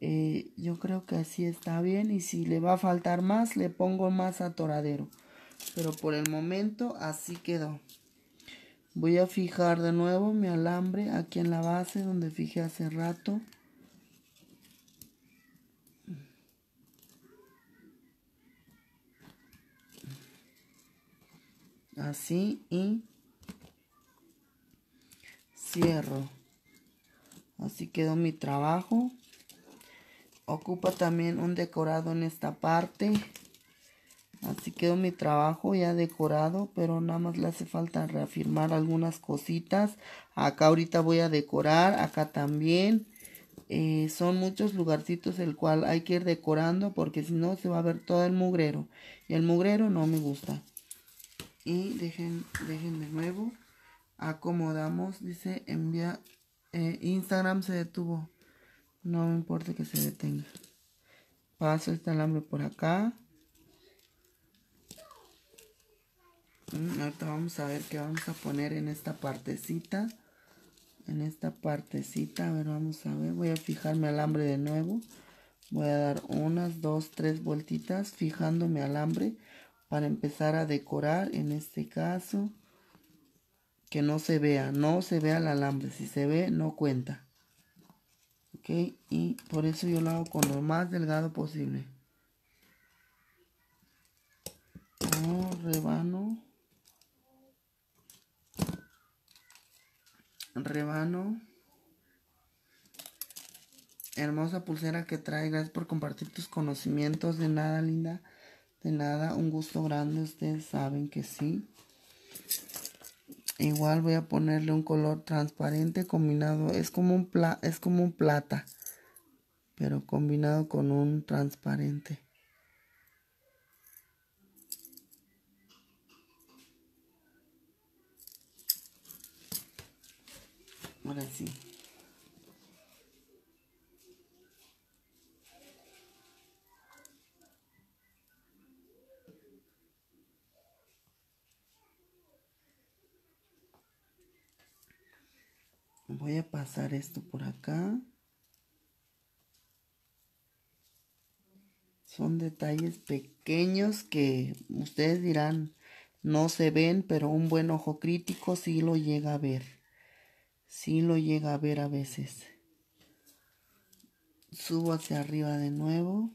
Speaker 1: eh, yo creo que así está bien y si le va a faltar más, le pongo más atoradero Pero por el momento así quedó. Voy a fijar de nuevo mi alambre aquí en la base donde fijé hace rato. Así y cierro. Así quedó mi trabajo ocupa también un decorado en esta parte así quedó mi trabajo ya decorado pero nada más le hace falta reafirmar algunas cositas acá ahorita voy a decorar acá también eh, son muchos lugarcitos el cual hay que ir decorando porque si no se va a ver todo el mugrero y el mugrero no me gusta y dejen de nuevo acomodamos dice envía eh, Instagram se detuvo no me importa que se detenga. Paso este alambre por acá. Mm, ahorita vamos a ver qué vamos a poner en esta partecita. En esta partecita, a ver, vamos a ver. Voy a fijarme alambre de nuevo. Voy a dar unas, dos, tres vueltitas fijándome mi alambre para empezar a decorar. En este caso, que no se vea, no se vea el alambre. Si se ve, no cuenta. Y por eso yo lo hago con lo más delgado posible. rebano. Rebano. Hermosa pulsera que trae. Gracias por compartir tus conocimientos. De nada, linda. De nada. Un gusto grande. Ustedes saben que sí. Igual voy a ponerle un color transparente combinado. Es como un, pla, es como un plata. Pero combinado con un transparente. Ahora sí. Voy a pasar esto por acá. Son detalles pequeños que ustedes dirán no se ven, pero un buen ojo crítico sí lo llega a ver. Sí lo llega a ver a veces. Subo hacia arriba de nuevo.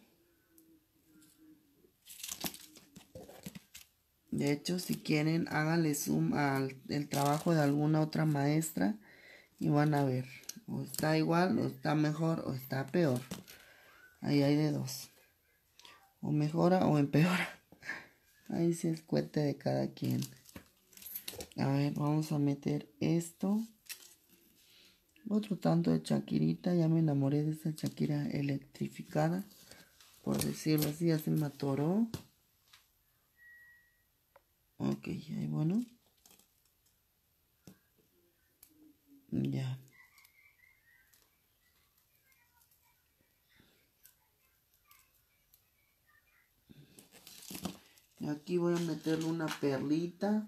Speaker 1: De hecho, si quieren, háganle zoom al el trabajo de alguna otra maestra y van a ver, o está igual, o está mejor, o está peor. Ahí hay de dos. O mejora o empeora. Ahí es el de cada quien. A ver, vamos a meter esto. Otro tanto de chaquirita Ya me enamoré de esta chaquira electrificada. Por decirlo así, ya se me atoró. Ok, ahí bueno. Ya. Aquí voy a meterle una perlita.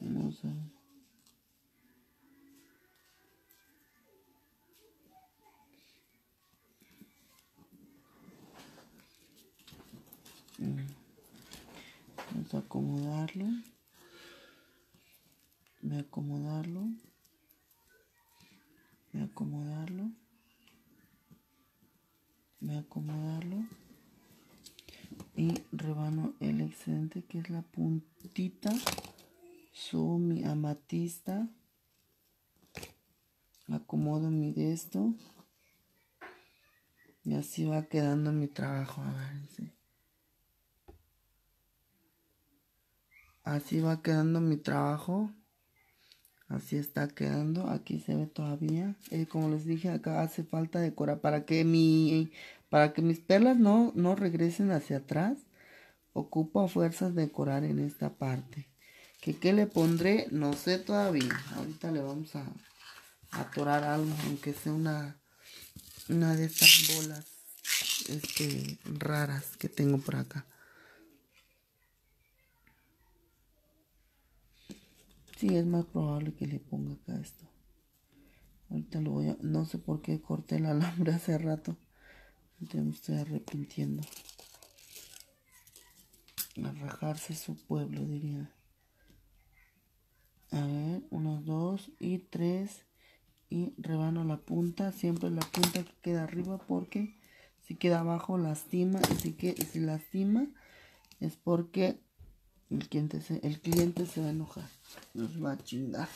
Speaker 1: Vamos a... acomodarlo voy a acomodarlo voy acomodarlo voy a acomodarlo y rebano el excedente que es la puntita subo mi amatista acomodo mi de esto y así va quedando mi trabajo a así va quedando mi trabajo así está quedando aquí se ve todavía eh, como les dije acá hace falta decorar para que mi para que mis perlas no no regresen hacia atrás ocupo a fuerzas decorar en esta parte que qué le pondré no sé todavía ahorita le vamos a atorar algo aunque sea una una de estas bolas este raras que tengo por acá Sí, es más probable que le ponga acá esto. Ahorita lo voy a... No sé por qué corté el alambre hace rato. Entonces me estoy arrepintiendo. a rajarse su pueblo, diría. A ver, unos dos y tres. Y rebano la punta. Siempre la punta que queda arriba porque si queda abajo lastima. Así que, si lastima es porque el cliente se, el cliente se va a enojar. Nos va a chingar.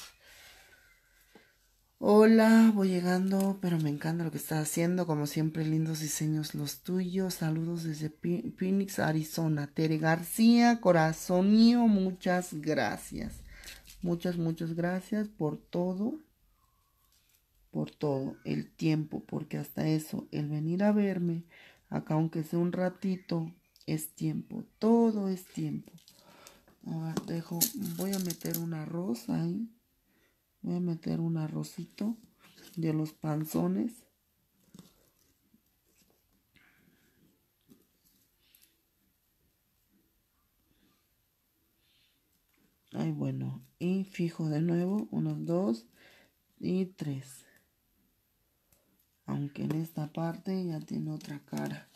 Speaker 1: Hola, voy llegando, pero me encanta lo que estás haciendo. Como siempre, lindos diseños los tuyos. Saludos desde Phoenix, Arizona. Tere García, corazón mío, muchas gracias. Muchas, muchas gracias por todo. Por todo el tiempo, porque hasta eso, el venir a verme, acá aunque sea un ratito, es tiempo. Todo es tiempo dejo, voy a meter un arroz ahí. Voy a meter un arrocito de los panzones. Ahí bueno, y fijo de nuevo, unos dos y tres. Aunque en esta parte ya tiene otra cara.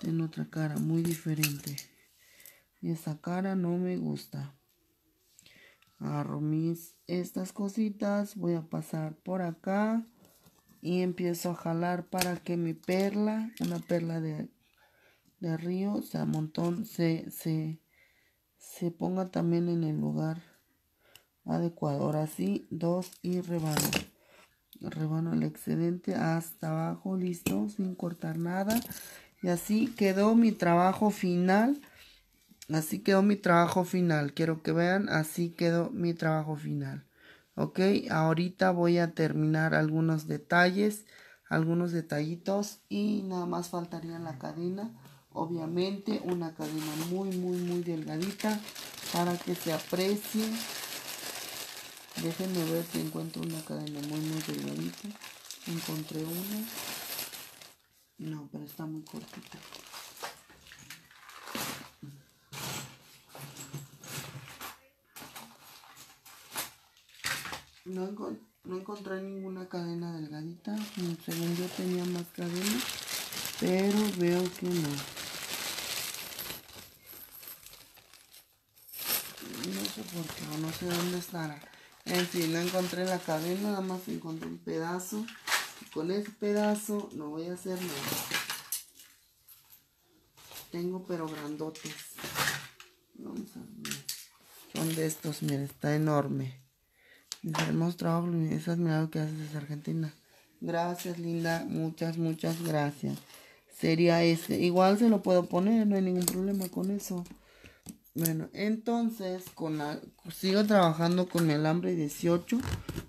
Speaker 1: Tiene otra cara muy diferente. Y Esa cara no me gusta. Agarro mis estas cositas, voy a pasar por acá y empiezo a jalar para que mi perla, una perla de, de río, sea montón se, se, se ponga también en el lugar adecuado. Ahora sí, dos y rebano. Rebano el excedente hasta abajo, listo, sin cortar nada. Y así quedó mi trabajo final. Así quedó mi trabajo final. Quiero que vean, así quedó mi trabajo final. Ok, ahorita voy a terminar algunos detalles, algunos detallitos y nada más faltaría la cadena. Obviamente una cadena muy, muy, muy delgadita para que se aprecie. Déjenme ver si encuentro una cadena muy, muy delgadita. Encontré una. No, pero está muy cortita. No, encontré ninguna cadena delgadita. Según yo tenía más cadenas. Pero veo que no. No sé por qué o no sé dónde estará. En fin, no encontré la cadena. Nada más encontré un pedazo. Y con ese pedazo no voy a hacer nada. Tengo pero grandotes. Vamos a ver. Son de estos, mira, está enorme. Hemos trabajo esas miradas que haces desde Argentina. Gracias, linda. Muchas, muchas gracias. Sería este Igual se lo puedo poner, no hay ningún problema con eso. Bueno, entonces con sigo trabajando con el alambre 18.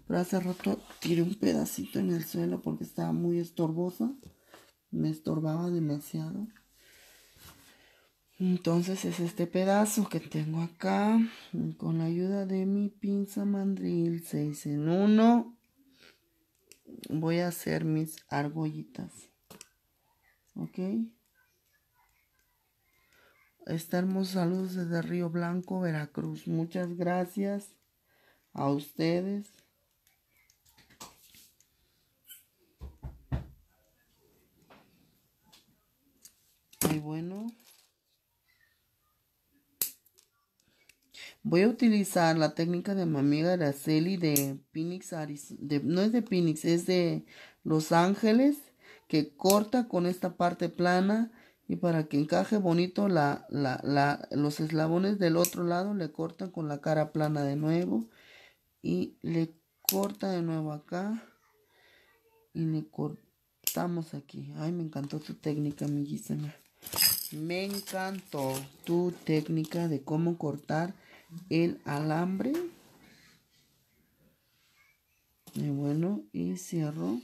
Speaker 1: Pero hace rato tiré un pedacito en el suelo porque estaba muy estorboso. Me estorbaba demasiado. Entonces es este pedazo que tengo acá. Con la ayuda de mi pinza mandril 6 en 1. Voy a hacer mis argollitas. ¿Ok? Esta hermosa luz desde Río Blanco, Veracruz. Muchas gracias a ustedes. Muy bueno. Voy a utilizar la técnica de mi amiga Araceli de Phoenix, Arizona. no es de Phoenix, es de Los Ángeles, que corta con esta parte plana y para que encaje bonito la, los eslabones del otro lado le cortan con la cara plana de nuevo y le corta de nuevo acá y le cortamos aquí. Ay, me encantó tu técnica, amiguísima Me encantó tu técnica de cómo cortar el alambre. Y bueno, y cierro.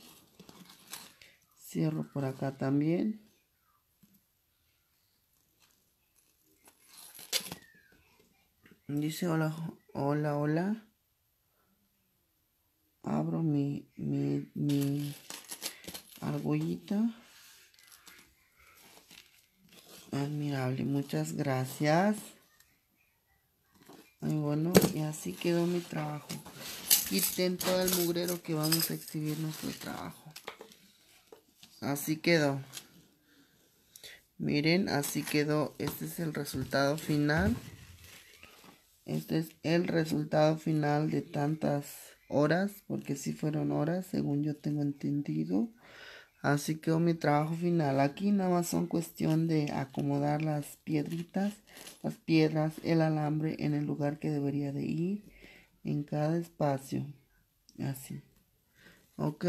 Speaker 1: Cierro por acá también. Dice hola, hola, hola. Abro mi, mi, mi argollita. Admirable, muchas gracias. Y bueno, y así quedó mi trabajo. Quiten todo el mugrero que vamos a exhibir nuestro trabajo. Así quedó. Miren, así quedó. Este es el resultado final. Este es el resultado final de tantas horas, porque si sí fueron horas, según yo tengo entendido. Así que mi trabajo final aquí nada más son cuestión de acomodar las piedritas, las piedras, el alambre en el lugar que debería de ir en cada espacio. Así. Ok.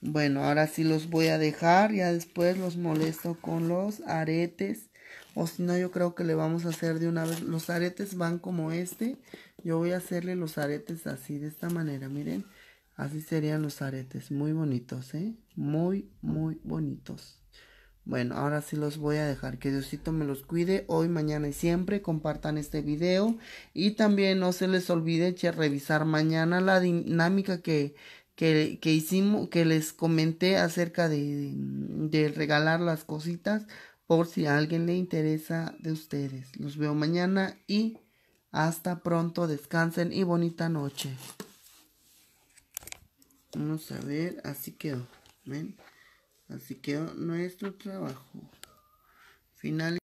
Speaker 1: Bueno, ahora sí los voy a dejar. Ya después los molesto con los aretes. O si no, yo creo que le vamos a hacer de una vez. Los aretes van como este. Yo voy a hacerle los aretes así, de esta manera. Miren. Así serían los aretes, muy bonitos, ¿eh? Muy, muy bonitos. Bueno, ahora sí los voy a dejar. Que Diosito me los cuide hoy, mañana y siempre. Compartan este video. Y también no se les olvide revisar mañana la dinámica que, que, hicimos, que les comenté acerca de, de regalar las cositas. Por si a alguien le interesa de ustedes. Los veo mañana y hasta pronto. Descansen y bonita noche. Vamos a ver, así quedó. ¿Ven? Así quedó nuestro trabajo. Final.